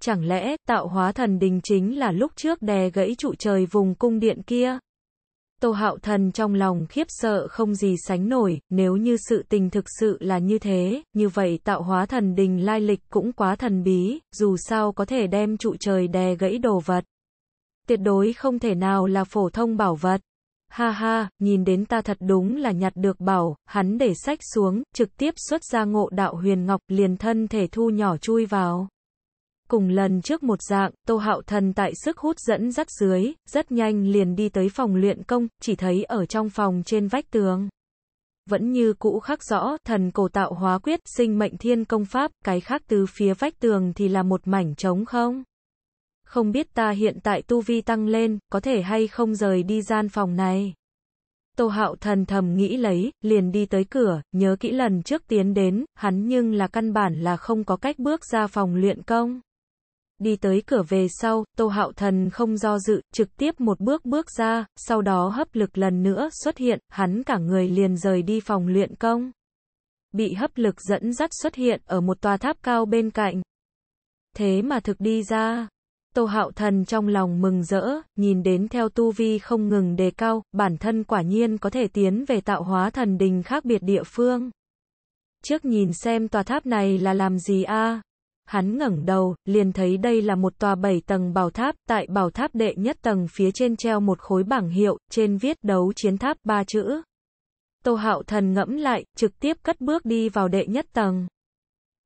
Chẳng lẽ, tạo hóa thần đình chính là lúc trước đè gãy trụ trời vùng cung điện kia? Tô Hạo Thần trong lòng khiếp sợ không gì sánh nổi, nếu như sự tình thực sự là như thế, như vậy tạo hóa thần đình lai lịch cũng quá thần bí, dù sao có thể đem trụ trời đè gãy đồ vật. Tuyệt đối không thể nào là phổ thông bảo vật. Ha ha, nhìn đến ta thật đúng là nhặt được bảo, hắn để sách xuống, trực tiếp xuất ra ngộ đạo huyền ngọc liền thân thể thu nhỏ chui vào. Cùng lần trước một dạng, Tô Hạo Thần tại sức hút dẫn dắt dưới, rất nhanh liền đi tới phòng luyện công, chỉ thấy ở trong phòng trên vách tường. Vẫn như cũ khắc rõ, thần cổ tạo hóa quyết, sinh mệnh thiên công pháp, cái khác từ phía vách tường thì là một mảnh trống không? Không biết ta hiện tại tu vi tăng lên, có thể hay không rời đi gian phòng này? Tô Hạo thần thầm nghĩ lấy, liền đi tới cửa, nhớ kỹ lần trước tiến đến, hắn nhưng là căn bản là không có cách bước ra phòng luyện công. Đi tới cửa về sau, Tô Hạo Thần không do dự, trực tiếp một bước bước ra, sau đó hấp lực lần nữa xuất hiện, hắn cả người liền rời đi phòng luyện công. Bị hấp lực dẫn dắt xuất hiện ở một tòa tháp cao bên cạnh. Thế mà thực đi ra. Tô Hạo Thần trong lòng mừng rỡ, nhìn đến theo tu vi không ngừng đề cao, bản thân quả nhiên có thể tiến về tạo hóa thần đình khác biệt địa phương. Trước nhìn xem tòa tháp này là làm gì a? Hắn ngẩng đầu, liền thấy đây là một tòa bảy tầng bảo tháp, tại bảo tháp đệ nhất tầng phía trên treo một khối bảng hiệu, trên viết đấu chiến tháp ba chữ. Tô Hạo Thần ngẫm lại, trực tiếp cất bước đi vào đệ nhất tầng.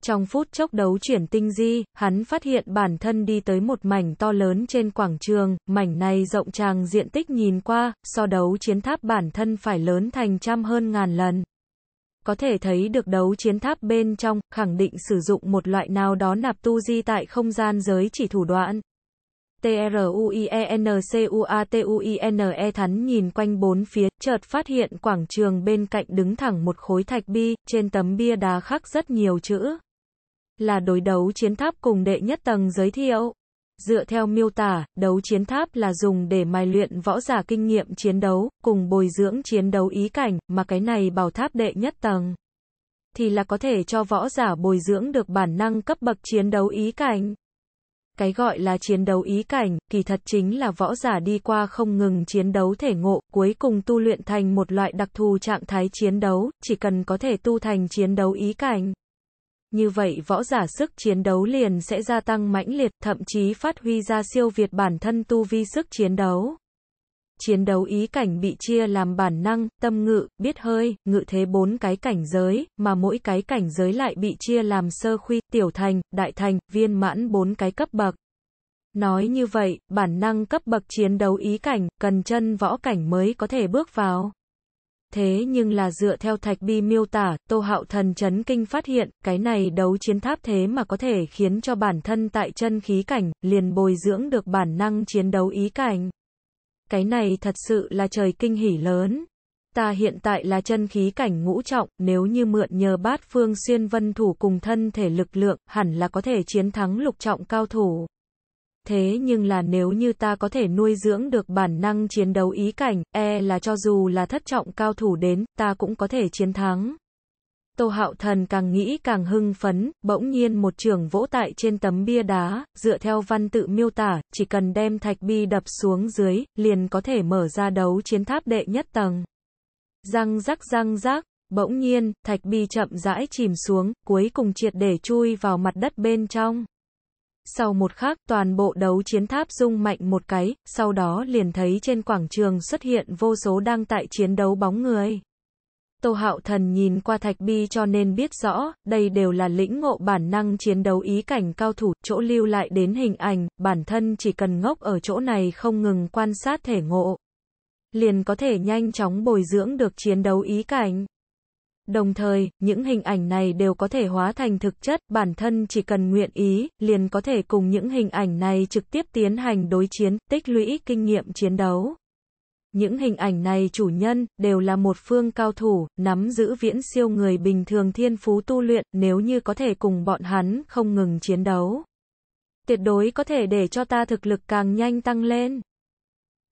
Trong phút chốc đấu chuyển tinh di, hắn phát hiện bản thân đi tới một mảnh to lớn trên quảng trường, mảnh này rộng tràng diện tích nhìn qua, so đấu chiến tháp bản thân phải lớn thành trăm hơn ngàn lần có thể thấy được đấu chiến tháp bên trong, khẳng định sử dụng một loại nào đó nạp tu di tại không gian giới chỉ thủ đoạn. TRUIENCUATUINE e thắn nhìn quanh bốn phía, chợt phát hiện quảng trường bên cạnh đứng thẳng một khối thạch bi, trên tấm bia đá khắc rất nhiều chữ. Là đối đấu chiến tháp cùng đệ nhất tầng giới thiệu. Dựa theo miêu tả, đấu chiến tháp là dùng để mài luyện võ giả kinh nghiệm chiến đấu, cùng bồi dưỡng chiến đấu ý cảnh, mà cái này bảo tháp đệ nhất tầng. Thì là có thể cho võ giả bồi dưỡng được bản năng cấp bậc chiến đấu ý cảnh. Cái gọi là chiến đấu ý cảnh, kỳ thật chính là võ giả đi qua không ngừng chiến đấu thể ngộ, cuối cùng tu luyện thành một loại đặc thù trạng thái chiến đấu, chỉ cần có thể tu thành chiến đấu ý cảnh. Như vậy võ giả sức chiến đấu liền sẽ gia tăng mãnh liệt, thậm chí phát huy ra siêu việt bản thân tu vi sức chiến đấu. Chiến đấu ý cảnh bị chia làm bản năng, tâm ngự, biết hơi, ngự thế bốn cái cảnh giới, mà mỗi cái cảnh giới lại bị chia làm sơ khuy, tiểu thành, đại thành, viên mãn bốn cái cấp bậc. Nói như vậy, bản năng cấp bậc chiến đấu ý cảnh, cần chân võ cảnh mới có thể bước vào. Thế nhưng là dựa theo Thạch Bi miêu tả, Tô Hạo Thần chấn kinh phát hiện, cái này đấu chiến tháp thế mà có thể khiến cho bản thân tại chân khí cảnh, liền bồi dưỡng được bản năng chiến đấu ý cảnh. Cái này thật sự là trời kinh hỉ lớn. Ta hiện tại là chân khí cảnh ngũ trọng, nếu như mượn nhờ bát phương xuyên vân thủ cùng thân thể lực lượng, hẳn là có thể chiến thắng lục trọng cao thủ thế nhưng là nếu như ta có thể nuôi dưỡng được bản năng chiến đấu ý cảnh, e là cho dù là thất trọng cao thủ đến, ta cũng có thể chiến thắng. Tô Hạo Thần càng nghĩ càng hưng phấn, bỗng nhiên một trường vỗ tại trên tấm bia đá, dựa theo văn tự miêu tả, chỉ cần đem thạch bi đập xuống dưới, liền có thể mở ra đấu chiến tháp đệ nhất tầng. Răng rắc răng rác, bỗng nhiên, thạch bi chậm rãi chìm xuống, cuối cùng triệt để chui vào mặt đất bên trong. Sau một khắc, toàn bộ đấu chiến tháp rung mạnh một cái, sau đó liền thấy trên quảng trường xuất hiện vô số đang tại chiến đấu bóng người. Tô Hạo Thần nhìn qua Thạch Bi cho nên biết rõ, đây đều là lĩnh ngộ bản năng chiến đấu ý cảnh cao thủ, chỗ lưu lại đến hình ảnh, bản thân chỉ cần ngốc ở chỗ này không ngừng quan sát thể ngộ. Liền có thể nhanh chóng bồi dưỡng được chiến đấu ý cảnh. Đồng thời, những hình ảnh này đều có thể hóa thành thực chất, bản thân chỉ cần nguyện ý, liền có thể cùng những hình ảnh này trực tiếp tiến hành đối chiến, tích lũy kinh nghiệm chiến đấu. Những hình ảnh này chủ nhân, đều là một phương cao thủ, nắm giữ viễn siêu người bình thường thiên phú tu luyện, nếu như có thể cùng bọn hắn không ngừng chiến đấu. Tuyệt đối có thể để cho ta thực lực càng nhanh tăng lên.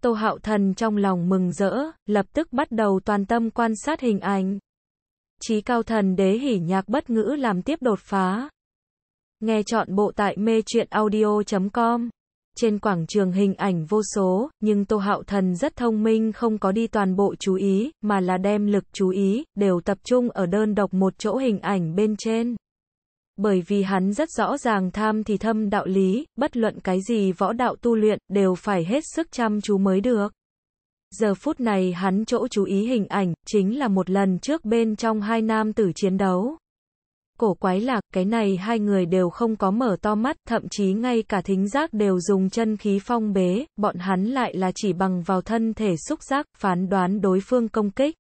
Tô Hạo Thần trong lòng mừng rỡ, lập tức bắt đầu toàn tâm quan sát hình ảnh trí cao thần đế hỉ nhạc bất ngữ làm tiếp đột phá. Nghe chọn bộ tại mê truyện audio.com. Trên quảng trường hình ảnh vô số, nhưng Tô Hạo Thần rất thông minh không có đi toàn bộ chú ý, mà là đem lực chú ý, đều tập trung ở đơn độc một chỗ hình ảnh bên trên. Bởi vì hắn rất rõ ràng tham thì thâm đạo lý, bất luận cái gì võ đạo tu luyện, đều phải hết sức chăm chú mới được. Giờ phút này hắn chỗ chú ý hình ảnh, chính là một lần trước bên trong hai nam tử chiến đấu. Cổ quái lạc, cái này hai người đều không có mở to mắt, thậm chí ngay cả thính giác đều dùng chân khí phong bế, bọn hắn lại là chỉ bằng vào thân thể xúc giác, phán đoán đối phương công kích.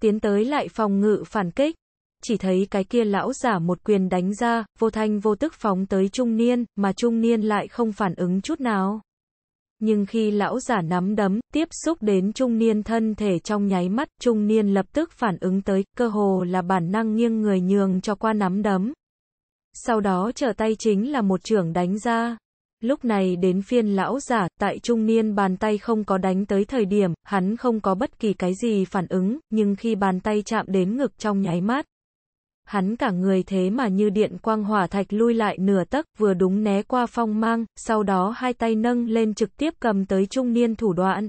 Tiến tới lại phòng ngự phản kích. Chỉ thấy cái kia lão giả một quyền đánh ra, vô thanh vô tức phóng tới trung niên, mà trung niên lại không phản ứng chút nào nhưng khi lão giả nắm đấm, tiếp xúc đến trung niên thân thể trong nháy mắt, trung niên lập tức phản ứng tới, cơ hồ là bản năng nghiêng người nhường cho qua nắm đấm. Sau đó trở tay chính là một trưởng đánh ra. Lúc này đến phiên lão giả, tại trung niên bàn tay không có đánh tới thời điểm, hắn không có bất kỳ cái gì phản ứng, nhưng khi bàn tay chạm đến ngực trong nháy mắt, hắn cả người thế mà như điện quang hỏa thạch lui lại nửa tấc, vừa đúng né qua phong mang, sau đó hai tay nâng lên trực tiếp cầm tới trung niên thủ đoạn.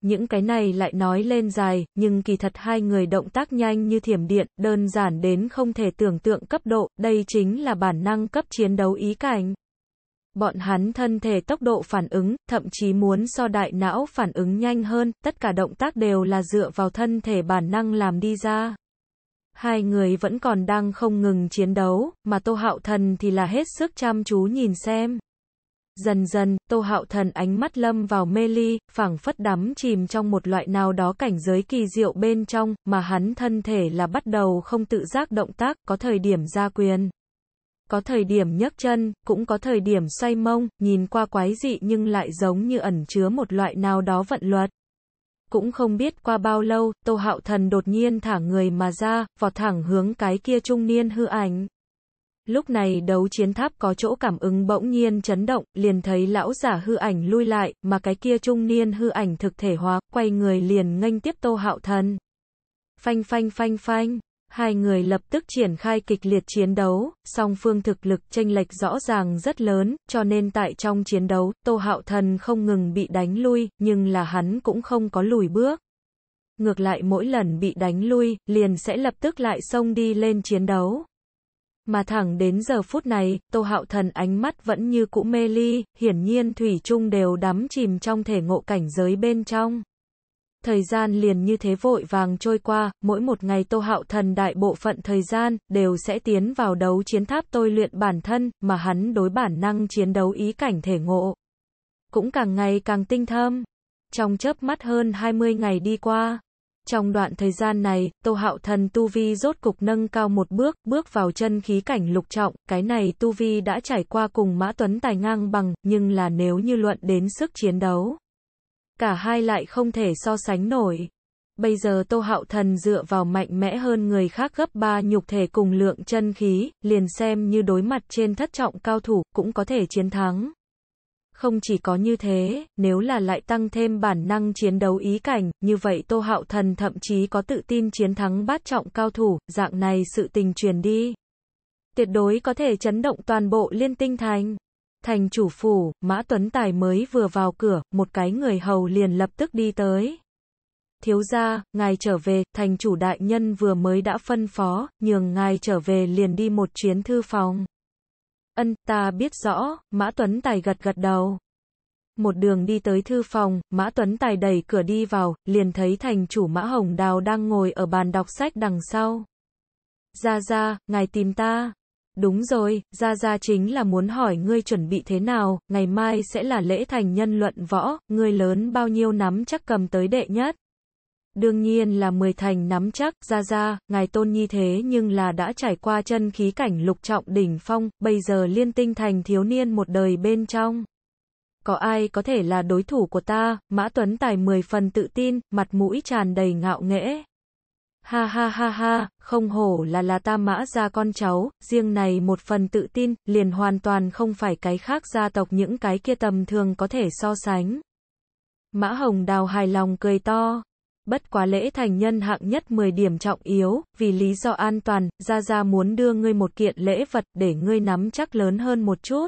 Những cái này lại nói lên dài, nhưng kỳ thật hai người động tác nhanh như thiểm điện, đơn giản đến không thể tưởng tượng cấp độ, đây chính là bản năng cấp chiến đấu ý cảnh. Bọn hắn thân thể tốc độ phản ứng, thậm chí muốn so đại não phản ứng nhanh hơn, tất cả động tác đều là dựa vào thân thể bản năng làm đi ra hai người vẫn còn đang không ngừng chiến đấu, mà Tô Hạo Thần thì là hết sức chăm chú nhìn xem. Dần dần, Tô Hạo Thần ánh mắt lâm vào mê ly, phảng phất đắm chìm trong một loại nào đó cảnh giới kỳ diệu bên trong, mà hắn thân thể là bắt đầu không tự giác động tác, có thời điểm ra quyền. Có thời điểm nhấc chân, cũng có thời điểm xoay mông, nhìn qua quái dị nhưng lại giống như ẩn chứa một loại nào đó vận luật cũng không biết qua bao lâu, Tô Hạo Thần đột nhiên thả người mà ra, vọt thẳng hướng cái kia trung niên hư ảnh. Lúc này đấu chiến tháp có chỗ cảm ứng bỗng nhiên chấn động, liền thấy lão giả hư ảnh lui lại, mà cái kia trung niên hư ảnh thực thể hóa, quay người liền nghênh tiếp Tô Hạo Thần. Phanh phanh phanh phanh. Hai người lập tức triển khai kịch liệt chiến đấu, song phương thực lực chênh lệch rõ ràng rất lớn, cho nên tại trong chiến đấu, Tô Hạo Thần không ngừng bị đánh lui, nhưng là hắn cũng không có lùi bước. Ngược lại mỗi lần bị đánh lui, liền sẽ lập tức lại xông đi lên chiến đấu. Mà thẳng đến giờ phút này, Tô Hạo Thần ánh mắt vẫn như cũ mê ly, hiển nhiên Thủy trung đều đắm chìm trong thể ngộ cảnh giới bên trong thời gian liền như thế vội vàng trôi qua, mỗi một ngày Tô Hạo Thần đại bộ phận thời gian, đều sẽ tiến vào đấu chiến tháp tôi luyện bản thân, mà hắn đối bản năng chiến đấu ý cảnh thể ngộ. Cũng càng ngày càng tinh thâm. Trong chớp mắt hơn 20 ngày đi qua. Trong đoạn thời gian này, Tô Hạo Thần Tu Vi rốt cục nâng cao một bước, bước vào chân khí cảnh lục trọng, cái này Tu Vi đã trải qua cùng Mã Tuấn tài ngang bằng, nhưng là nếu như luận đến sức chiến đấu cả hai lại không thể so sánh nổi. Bây giờ Tô Hạo Thần dựa vào mạnh mẽ hơn người khác gấp ba nhục thể cùng lượng chân khí, liền xem như đối mặt trên thất trọng cao thủ, cũng có thể chiến thắng. Không chỉ có như thế, nếu là lại tăng thêm bản năng chiến đấu ý cảnh, như vậy Tô Hạo Thần thậm chí có tự tin chiến thắng bát trọng cao thủ, dạng này sự tình truyền đi. Tuyệt đối có thể chấn động toàn bộ liên tinh thành. Thành chủ phủ, Mã Tuấn Tài mới vừa vào cửa, một cái người hầu liền lập tức đi tới. Thiếu gia, ngài trở về, thành chủ đại nhân vừa mới đã phân phó, nhường ngài trở về liền đi một chuyến thư phòng. Ân, ta biết rõ, Mã Tuấn Tài gật gật đầu. Một đường đi tới thư phòng, Mã Tuấn Tài đẩy cửa đi vào, liền thấy thành chủ Mã Hồng Đào đang ngồi ở bàn đọc sách đằng sau. Ra ra, ngài tìm ta. Đúng rồi, Gia Gia chính là muốn hỏi ngươi chuẩn bị thế nào, ngày mai sẽ là lễ thành nhân luận võ, ngươi lớn bao nhiêu nắm chắc cầm tới đệ nhất. Đương nhiên là mười thành nắm chắc, Gia Gia, ngài tôn nhi thế nhưng là đã trải qua chân khí cảnh lục trọng đỉnh phong, bây giờ liên tinh thành thiếu niên một đời bên trong. Có ai có thể là đối thủ của ta, Mã Tuấn Tài mười phần tự tin, mặt mũi tràn đầy ngạo nghễ. Ha ha ha ha, không hổ là là ta mã ra con cháu, riêng này một phần tự tin, liền hoàn toàn không phải cái khác gia tộc những cái kia tầm thường có thể so sánh. Mã Hồng Đào hài lòng cười to. Bất quá lễ thành nhân hạng nhất 10 điểm trọng yếu, vì lý do an toàn, Gia Gia muốn đưa ngươi một kiện lễ vật để ngươi nắm chắc lớn hơn một chút.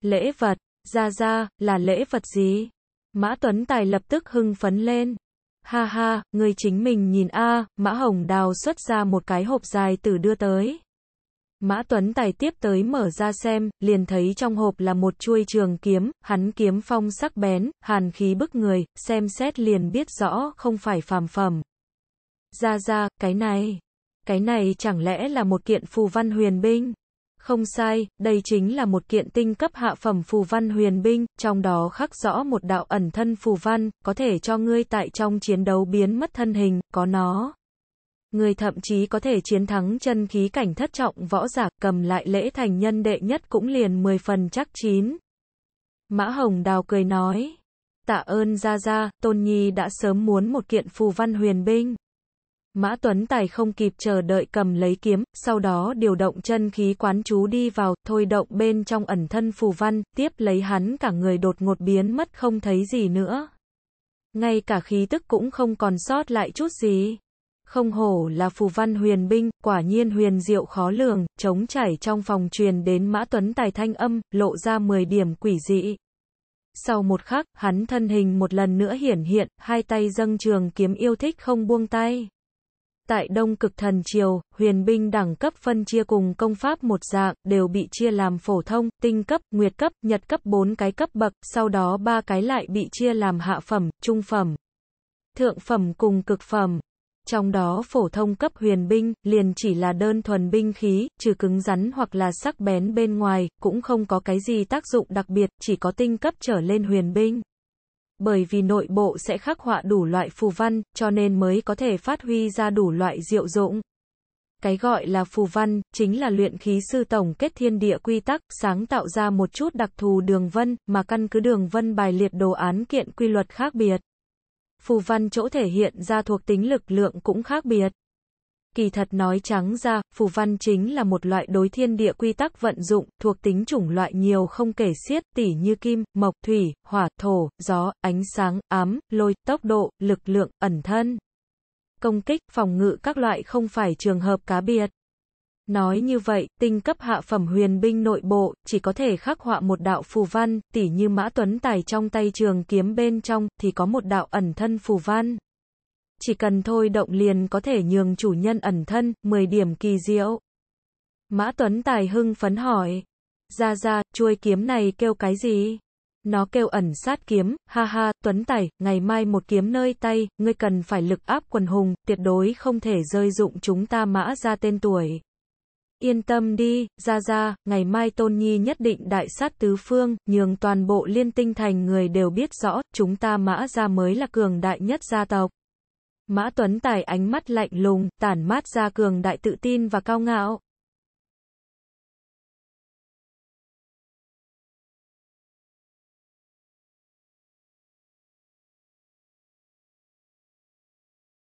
Lễ vật, Gia Gia, là lễ vật gì? Mã Tuấn Tài lập tức hưng phấn lên. Ha ha, ngươi chính mình nhìn a, Mã Hồng Đào xuất ra một cái hộp dài từ đưa tới. Mã Tuấn Tài tiếp tới mở ra xem, liền thấy trong hộp là một chuôi trường kiếm, hắn kiếm phong sắc bén, hàn khí bức người, xem xét liền biết rõ không phải phàm phẩm. Ra ra, cái này, cái này chẳng lẽ là một kiện phù văn huyền binh? Không sai, đây chính là một kiện tinh cấp hạ phẩm phù văn huyền binh, trong đó khắc rõ một đạo ẩn thân phù văn, có thể cho ngươi tại trong chiến đấu biến mất thân hình, có nó. Ngươi thậm chí có thể chiến thắng chân khí cảnh thất trọng võ giả, cầm lại lễ thành nhân đệ nhất cũng liền 10 phần chắc chín. Mã Hồng Đào cười nói, tạ ơn ra ra, Tôn Nhi đã sớm muốn một kiện phù văn huyền binh. Mã Tuấn Tài không kịp chờ đợi cầm lấy kiếm, sau đó điều động chân khí quán chú đi vào, thôi động bên trong ẩn thân phù văn, tiếp lấy hắn cả người đột ngột biến mất không thấy gì nữa. Ngay cả khí tức cũng không còn sót lại chút gì. Không hổ là phù văn huyền binh, quả nhiên huyền diệu khó lường, chống chảy trong phòng truyền đến Mã Tuấn Tài thanh âm, lộ ra 10 điểm quỷ dị. Sau một khắc, hắn thân hình một lần nữa hiển hiện, hai tay dâng trường kiếm yêu thích không buông tay. Tại Đông Cực Thần Triều, huyền binh đẳng cấp phân chia cùng công pháp một dạng, đều bị chia làm phổ thông, tinh cấp, nguyệt cấp, nhật cấp 4 cái cấp bậc, sau đó ba cái lại bị chia làm hạ phẩm, trung phẩm, thượng phẩm cùng cực phẩm. Trong đó phổ thông cấp huyền binh, liền chỉ là đơn thuần binh khí, trừ cứng rắn hoặc là sắc bén bên ngoài, cũng không có cái gì tác dụng đặc biệt, chỉ có tinh cấp trở lên huyền binh bởi vì nội bộ sẽ khắc họa đủ loại phù văn, cho nên mới có thể phát huy ra đủ loại diệu dụng. Cái gọi là phù văn, chính là luyện khí sư tổng kết thiên địa quy tắc, sáng tạo ra một chút đặc thù đường vân, mà căn cứ đường vân bài liệt đồ án kiện quy luật khác biệt. Phù văn chỗ thể hiện ra thuộc tính lực lượng cũng khác biệt. Kỳ thật nói trắng ra, phù văn chính là một loại đối thiên địa quy tắc vận dụng, thuộc tính chủng loại nhiều không kể xiết, tỉ như kim, mộc, thủy, hỏa, thổ, gió, ánh sáng, ám, lôi, tốc độ, lực lượng, ẩn thân. Công kích, phòng ngự các loại không phải trường hợp cá biệt. Nói như vậy, tinh cấp hạ phẩm huyền binh nội bộ, chỉ có thể khắc họa một đạo phù văn, tỉ như mã tuấn tài trong tay trường kiếm bên trong, thì có một đạo ẩn thân phù văn chỉ cần thôi động liền có thể nhường chủ nhân ẩn thân, 10 điểm kỳ diệu. Mã Tuấn Tài hưng phấn hỏi. Ra ra, chuôi kiếm này kêu cái gì? Nó kêu ẩn sát kiếm, ha ha, Tuấn Tài, ngày mai một kiếm nơi tay, ngươi cần phải lực áp quần hùng, tuyệt đối không thể rơi dụng chúng ta mã ra tên tuổi. Yên tâm đi, ra ra, ngày mai Tôn Nhi nhất định đại sát tứ phương, nhường toàn bộ liên tinh thành người đều biết rõ, chúng ta mã ra mới là cường đại nhất gia tộc. Mã Tuấn Tài ánh mắt lạnh lùng, tản mát ra cường đại tự tin và cao ngạo,